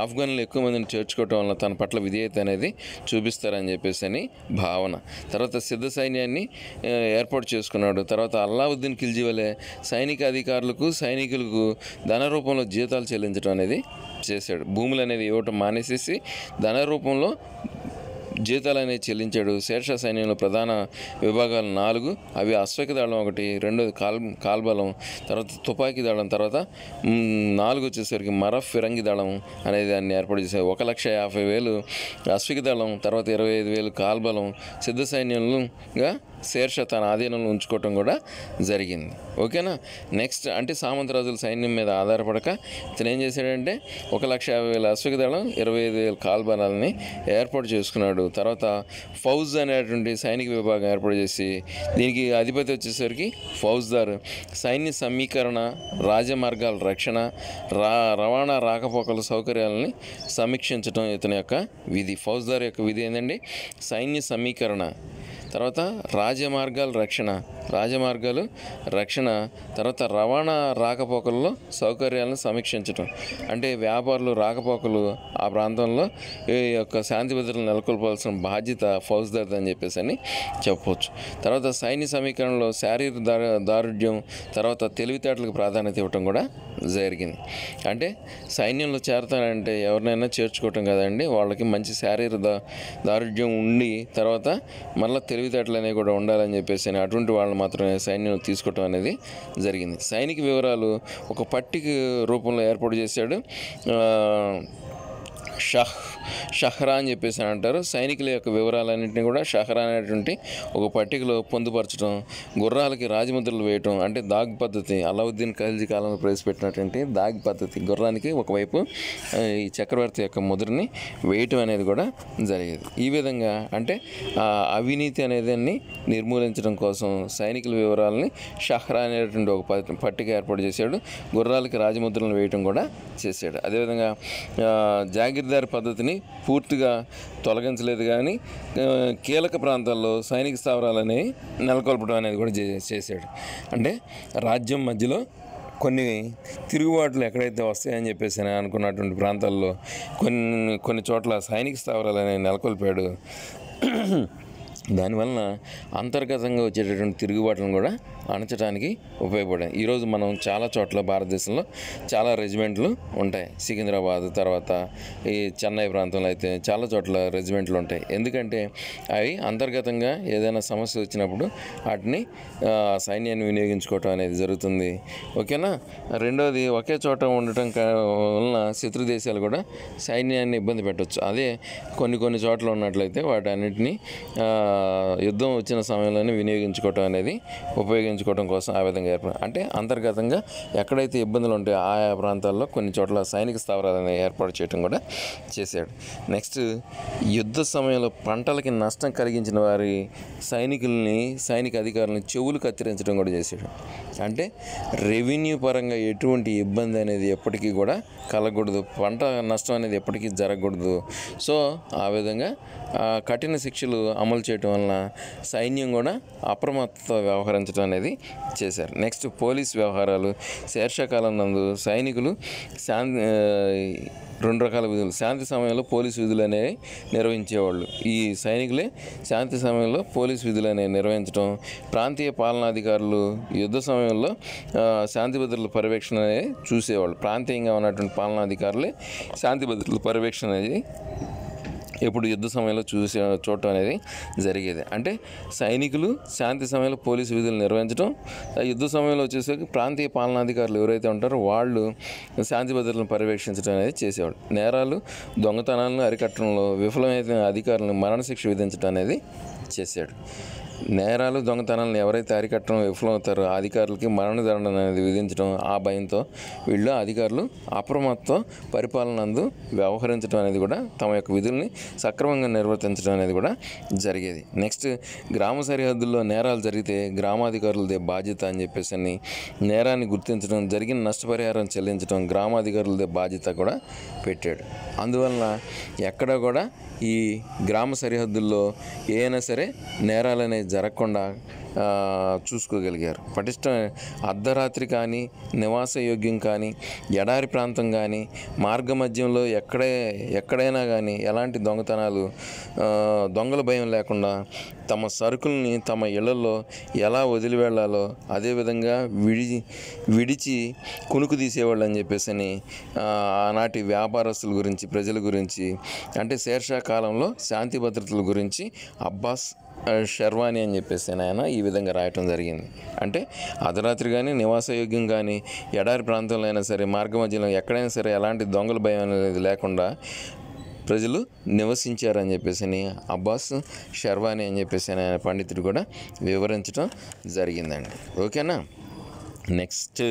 ఆఫ్ఘన్లు ఎక్కువ మందిని చేర్చుకోవటం వల్ల తన పట్ల విధేయత అనేది చూపిస్తారని చెప్పేసి అని భావన తర్వాత సిద్ధ సైన్యాన్ని ఏర్పాటు చేసుకున్నాడు తర్వాత అల్లావుద్దీన్ కిల్జీ వలె సైనిక అధికారులకు సైనికులకు ధన రూపంలో జీ జీతాలు చెల్లించడం అనేది చేశాడు భూములు అనేది ఇవ్వటం మానేసేసి ధన రూపంలో జీతాలు అనేది చెల్లించాడు శేష సైన్యంలో ప్రధాన విభాగాలు నాలుగు అవి అశ్వక దళం ఒకటి రెండోది కాల్ కాల్బలం తర్వాత తుపాకీ దళం తర్వాత నాలుగు వచ్చేసరికి మర ఫిరంగి దళం అనేది దాన్ని ఏర్పాటు చేశారు ఒక లక్ష యాభై వేలు అశ్వక దళం తర్వాత ఇరవై ఐదు వేలు కాల్బలం సిద్ధ సైన్యంగా శేర్ష తన ఆధీనంలో ఉంచుకోవటం కూడా జరిగింది ఓకేనా నెక్స్ట్ అంటే సామంతరాజుల సైన్యం మీద ఆధారపడక ఇతను ఏం చేశాడంటే ఒక లక్ష యాభై వేల దళం ఇరవై ఐదు వేల కాల్బలాలని ఏర్పాటు చేసుకున్నాడు తర్వాత ఫౌజ్ అనేటువంటి సైనిక విభాగం ఏర్పాటు చేసి దీనికి అధిపతి వచ్చేసరికి ఫౌజ్దార్ సైన్య సమీకరణ రాజమార్గాల రక్షణ రా రవాణా రాకపోకల సౌకర్యాలని సమీక్షించడం ఇతని యొక్క విధి ఫౌజ్దార్ యొక్క విధి ఏంటండి సైన్య సమీకరణ తర్వాత రాజమార్గాల రక్షణ రాజమార్గాలు రక్షణ తర్వాత రవాణా రాకపోకల్లో సౌకర్యాలను సమీక్షించడం అంటే వ్యాపారులు రాకపోకలు ఆ ప్రాంతంలో ఈ యొక్క శాంతి భద్రతలు నెలకొల్పాల్సిన బాధ్యత ఫౌజ్దార్ది అని చెప్పేసి అని చెప్పవచ్చు తర్వాత సైన్య సమీకరణలో శారీర దారు దారుఢ్యం తర్వాత తెలివితేటలకు ప్రాధాన్యత ఇవ్వటం కూడా జరిగింది అంటే సైన్యంలో చేరతారంటే ఎవరినైనా చేర్చుకోవటం కదండి వాళ్ళకి మంచి శారీర దారుఢ్యం ఉండి తర్వాత మళ్ళీ తెలివితేటలనే కూడా ఉండాలని చెప్పేసి అటువంటి వాళ్ళని మాత్రమే సైన్యం తీసుకోవటం అనేది జరిగింది సైనిక వివరాలు ఒక పట్టిక రూపంలో ఏర్పాటు చేశాడు షాహ్ షహ్రా అని చెప్పేసి అంటారు సైనికుల యొక్క వివరాలన్నింటినీ కూడా షహ్రా అనేటువంటి ఒక పట్టికలో పొందుపరచడం గుర్రాలకి రాజముద్రలు వేయటం అంటే దాగ్ పద్ధతి అలావుద్దీన్ ఖల్జీ కాలంలో ప్రవేశపెట్టినటువంటి దాగ్ పద్ధతి గుర్రానికి ఒకవైపు ఈ చక్రవర్తి యొక్క ముద్రని వేయటం అనేది కూడా జరిగేది ఈ విధంగా అంటే అవినీతి అనేదాన్ని నిర్మూలించడం కోసం సైనికుల వివరాలని షహ్రా అనేటువంటి ఒక పట్టిక ఏర్పాటు చేశాడు గుర్రాలకి రాజముద్రలను వేయటం కూడా చేశాడు అదేవిధంగా జాగీర్దార్ పద్ధతిని పూర్తిగా తొలగించలేదు కానీ కీలక ప్రాంతాల్లో సైనిక స్థావరాలని నెలకొల్పడం అనేది కూడా చేశాడు అంటే రాజ్యం మధ్యలో కొన్ని తిరుగుబాట్లు ఎక్కడైతే వస్తాయని చెప్పేసి అనుకున్నటువంటి ప్రాంతాల్లో కొన్ని కొన్ని చోట్ల సైనిక స్థావరాలని నెలకొల్పాడు దానివలన అంతర్గతంగా వచ్చేటటువంటి తిరుగుబాట్లను కూడా అణచడానికి ఉపయోగపడాయి ఈరోజు మనం చాలా చోట్ల భారతదేశంలో చాలా రెజిమెంట్లు ఉంటాయి సికింద్రాబాద్ తర్వాత ఈ చెన్నై ప్రాంతంలో అయితే చాలా చోట్ల రెజిమెంట్లు ఉంటాయి ఎందుకంటే అవి అంతర్గతంగా ఏదైనా సమస్య వచ్చినప్పుడు వాటిని సైన్యాన్ని వినియోగించుకోవటం అనేది జరుగుతుంది ఓకేనా రెండోది ఒకే చోట ఉండటం వలన శత్రు దేశాలు కూడా సైన్యాన్ని ఇబ్బంది పెట్టవచ్చు అదే కొన్ని కొన్ని చోట్ల ఉన్నట్లయితే వాటి అన్నింటినీ యుద్ధం వచ్చిన సమయంలోనే వినియోగించుకోవటం అనేది ఉపయోగించ తగ్గించుకోవడం కోసం ఆ విధంగా ఏర్పడి అంటే అంతర్గతంగా ఎక్కడైతే ఇబ్బందులు ఉంటాయో ఆయా ప్రాంతాల్లో కొన్ని చోట్ల సైనిక స్థావరాలను ఏర్పాటు చేయడం కూడా చేశాడు నెక్స్ట్ యుద్ధ సమయంలో పంటలకి నష్టం కలిగించిన వారి సైనికుల్ని సైనిక అధికారులను చెవులు కత్తిరించడం కూడా చేశాడు అంటే రెవెన్యూ పరంగా ఎటువంటి ఇబ్బంది అనేది ఎప్పటికీ కూడా కలగకూడదు పంట నష్టం అనేది ఎప్పటికీ జరగకూడదు సో ఆ విధంగా కఠిన శిక్షలు అమలు చేయడం వలన సైన్యం కూడా అప్రమత్తతో వ్యవహరించడం అనేది చేశారు నెక్స్ట్ పోలీస్ వ్యవహారాలు శీర్షకాలం నందు సైనికులు శాంతి రెండు రకాల విధులు శాంతి సమయంలో పోలీస్ విధులు అనేవి నిర్వహించేవాళ్ళు ఈ సైనికులే శాంతి సమయంలో పోలీస్ విధులు అనేవి నిర్వహించడం ప్రాంతీయ పాలనాధికారులు యుద్ధ సమయంలో శాంతి భద్రతల పర్యవేక్షణ అనేది చూసేవాళ్ళు ప్రాంతీయంగా ఉన్నటువంటి పాలనాధికారులే శాంతి భద్రతల పర్యవేక్షణ అనేది ఎప్పుడు యుద్ధ సమయంలో చూసే చూడటం అనేది జరిగేది అంటే సైనికులు శాంతి సమయంలో పోలీసు విధులు నిర్వహించడం యుద్ధ సమయంలో వచ్చేసరికి ప్రాంతీయ పాలనాధికారులు ఎవరైతే ఉంటారో వాళ్ళు శాంతి భద్రతను పర్యవేక్షించడం అనేది చేసేవాడు నేరాలు దొంగతనాలను అరికట్టడంలో విఫలమైన అధికారులను మరణశిక్ష విధించడం అనేది చేశాడు నేరాలు దొంగతనాలను ఎవరైతే అరికట్టడం విఫలమవుతారో అధికారులకి మరణదండన అనేది విధించడం ఆ భయంతో వీళ్ళు అధికారులు అప్రమత్త పరిపాలనందు వ్యవహరించడం అనేది కూడా తమ యొక్క విధుల్ని సక్రమంగా నిర్వర్తించడం అనేది కూడా జరిగేది నెక్స్ట్ గ్రామ సరిహద్దుల్లో నేరాలు జరిగితే గ్రామాధికారులదే బాధ్యత అని చెప్పేసి అని నేరాన్ని గుర్తించడం జరిగిన నష్టపరిహారం చెల్లించడం గ్రామాధికారులదే బాధ్యత కూడా పెట్టాడు అందువలన ఎక్కడ కూడా ఈ గ్రామ సరిహద్దుల్లో ఏదైనా సరే నేరాలు జరగకుండా చూసుకోగలిగారు పటిష్ట అర్ధరాత్రి కానీ నివాసయోగ్యం కానీ ఎడారి ప్రాంతం కానీ మార్గ మధ్యంలో ఎక్కడే ఎక్కడైనా కానీ ఎలాంటి దొంగతనాలు దొంగల భయం లేకుండా తమ సరుకుల్ని తమ ఇళ్లలో ఎలా వదిలి వెళ్ళాలో అదేవిధంగా విడి విడిచి కునుకు తీసేవాళ్ళు అని చెప్పేసి అని ఆనాటి వ్యాపారస్తుల గురించి ప్రజల గురించి అంటే శేర్షా కాలంలో శాంతి భద్రతల గురించి అబ్బాస్ షర్వాణి అని చెప్పేసి ఆయన ఈ విధంగా రాయటం జరిగింది అంటే అర్ధరాత్రి కానీ నివాసయోగ్యం కానీ ఎడారి ప్రాంతంలో అయినా సరే మార్గ మధ్యలో ఎక్కడైనా సరే ఎలాంటి దొంగల భయం అనేది లేకుండా ప్రజలు నివసించారని చెప్పేసి అబ్బాస్ షర్వాణి అని చెప్పేసి ఆయన పండితుడు కూడా వివరించడం జరిగిందండి ఓకేనా నెక్స్ట్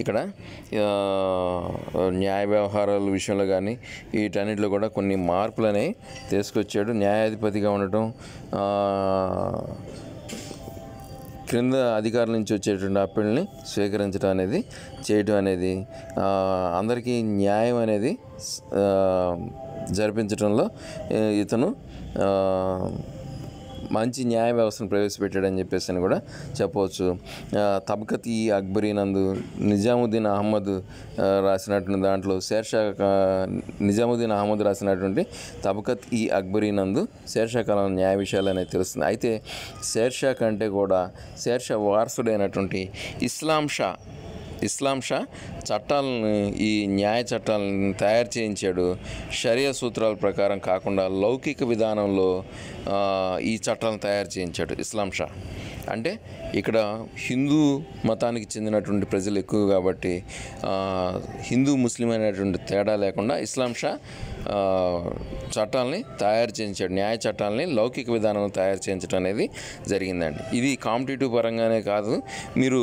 ఇక్కడ న్యాయ వ్యవహారాల విషయంలో కానీ వీటన్నిటిలో కూడా కొన్ని మార్పులనే తీసుకొచ్చాడు న్యాయాధిపతిగా ఉండటం క్రింద అధికారుల నుంచి వచ్చేటువంటి అప్పీల్ని స్వీకరించడం అనేది చేయడం అనేది అందరికీ న్యాయం అనేది జరిపించడంలో ఇతను మంచి న్యాయ వ్యవస్థను ప్రవేశపెట్టాడని చెప్పేసి అని కూడా చెప్పవచ్చు తబకత్ ఈ అక్బరీ నందు నిజాముద్దీన్ అహ్మద్ రాసినటువంటి దాంట్లో శేర్షా నిజాముద్దీన్ అహ్మద్ రాసినటువంటి తబకత్ ఈ అక్బరీ నందు శేర్షా కాలం న్యాయ విషయాలు అనేది తెలుస్తుంది అయితే శేర్షా కంటే కూడా శేర్షా వారసుడైనటువంటి ఇస్లాం షా ఇస్లాం షా చట్టాలను ఈ న్యాయ చట్టాలను తయారు చేయించాడు షరియా సూత్రాల ప్రకారం కాకుండా లౌకిక విధానంలో ఈ చట్టాలను తయారు చేయించాడు ఇస్లాం షా అంటే ఇక్కడ హిందూ మతానికి చెందినటువంటి ప్రజలు ఎక్కువ కాబట్టి హిందూ ముస్లిం అనేటువంటి తేడా లేకుండా ఇస్లాం షా చట్టాలని తయారు చేయించాడు న్యాయ చట్టాలని లౌకిక విధానం తయారు చేయించడం అనేది జరిగిందండి ఇది కాంపిటేటివ్ పరంగానే కాదు మీరు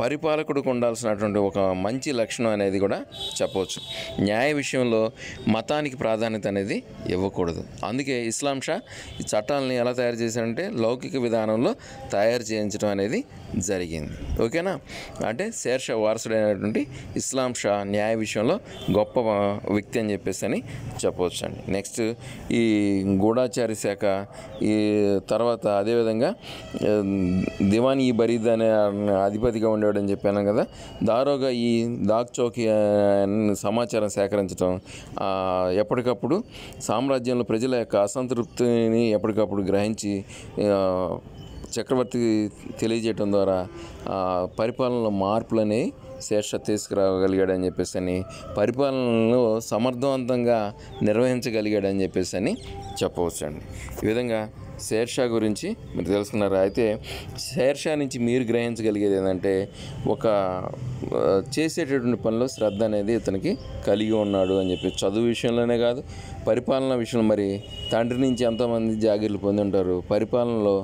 పరిపాలకుడికి ఉండాల్సినటువంటి ఒక మంచి లక్షణం అనేది కూడా చెప్పవచ్చు న్యాయ విషయంలో మతానికి ప్రాధాన్యత అనేది ఇవ్వకూడదు అందుకే ఇస్లాం షా ఈ చట్టాలని ఎలా తయారు చేశారంటే లౌకిక విధానంలో తయారు చేయించడం అనేది జరిగింది ఓకేనా అంటే షేర్షా వారసుడైనటువంటి ఇస్లాం షా న్యాయ విషయంలో గొప్ప వ్యక్తి అని చెప్పేసి అని చెప్పవచ్చు అండి నెక్స్ట్ ఈ గూఢాచారి శాఖ ఈ తర్వాత అదేవిధంగా దివాన్ ఈ బరీద్ అనే అధిపతిగా ఉండేవాడని చెప్పాను కదా దారోగా ఈ దాక్ చౌకి సమాచారం సేకరించడం ఎప్పటికప్పుడు సామ్రాజ్యంలో ప్రజల యొక్క అసంతృప్తిని ఎప్పటికప్పుడు గ్రహించి చక్రవర్తి తెలియజేయటం ద్వారా పరిపాలనలో మార్పులని శేష తీసుకురాగలిగాడని చెప్పేసి అని పరిపాలనను సమర్థవంతంగా నిర్వహించగలిగాడని చెప్పేసి అని చెప్పవచ్చు అండి ఈ విధంగా శేర్షా గురించి మీరు తెలుసుకున్నారు అయితే శేర్షా నుంచి మీరు గ్రహించగలిగేది ఏంటంటే ఒక చేసేటటువంటి పనిలో శ్రద్ధ అనేది ఇతనికి కలిగి ఉన్నాడు అని చెప్పి చదువు విషయంలోనే కాదు పరిపాలన విషయంలో మరి తండ్రి నుంచి ఎంతోమంది జాగ్రత్తలు పొంది ఉంటారు పరిపాలనలో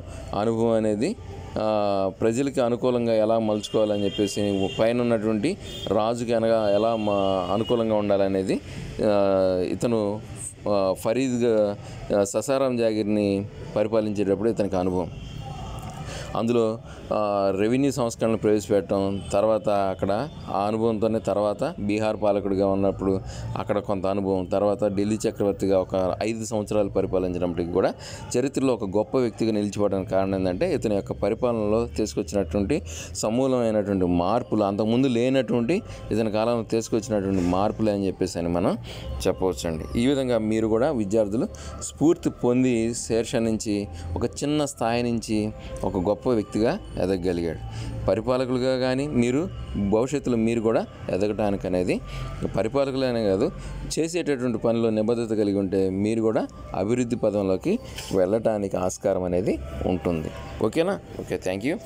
అనుభవం అనేది ప్రజలకి అనుకూలంగా ఎలా మలుచుకోవాలని చెప్పేసి పైన ఉన్నటువంటి రాజుకి అనగా ఎలా అనుకూలంగా ఉండాలనేది ఇతను ఫరీద్గా ససారాం జాగిర్ని పరిపాలించేటప్పుడు ఇతనికి అనుభవం అందులో రెవెన్యూ సంస్కరణలు ప్రవేశపెట్టడం తర్వాత అక్కడ ఆ అనుభవంతోనే తర్వాత బీహార్ పాలకుడిగా ఉన్నప్పుడు అక్కడ కొంత అనుభవం తర్వాత ఢిల్లీ చక్రవర్తిగా ఒక ఐదు సంవత్సరాలు పరిపాలించినప్పటికీ కూడా చరిత్రలో ఒక గొప్ప వ్యక్తిగా నిలిచిపోవడానికి కారణం ఏంటంటే ఇతని యొక్క పరిపాలనలో తీసుకొచ్చినటువంటి సమూలమైనటువంటి మార్పులు అంతకుముందు లేనటువంటి ఇతని కాలంలో తీసుకొచ్చినటువంటి మార్పులు అని చెప్పేసి అని మనం చెప్పవచ్చండి ఈ విధంగా మీరు కూడా విద్యార్థులు స్ఫూర్తి పొంది శేర్ష నుంచి ఒక చిన్న స్థాయి నుంచి ఒక గొప్ప గొప్ప వ్యక్తిగా ఎదగగలిగాడు పరిపాలకులుగా కానీ మీరు భవిష్యత్తులో మీరు కూడా ఎదగటానికి అనేది పరిపాలకులనే కాదు చేసేటటువంటి పనిలో నిబద్ధత కలిగి ఉంటే మీరు కూడా అభివృద్ధి పదంలోకి వెళ్ళటానికి ఆస్కారం అనేది ఉంటుంది ఓకేనా ఓకే థ్యాంక్ యూ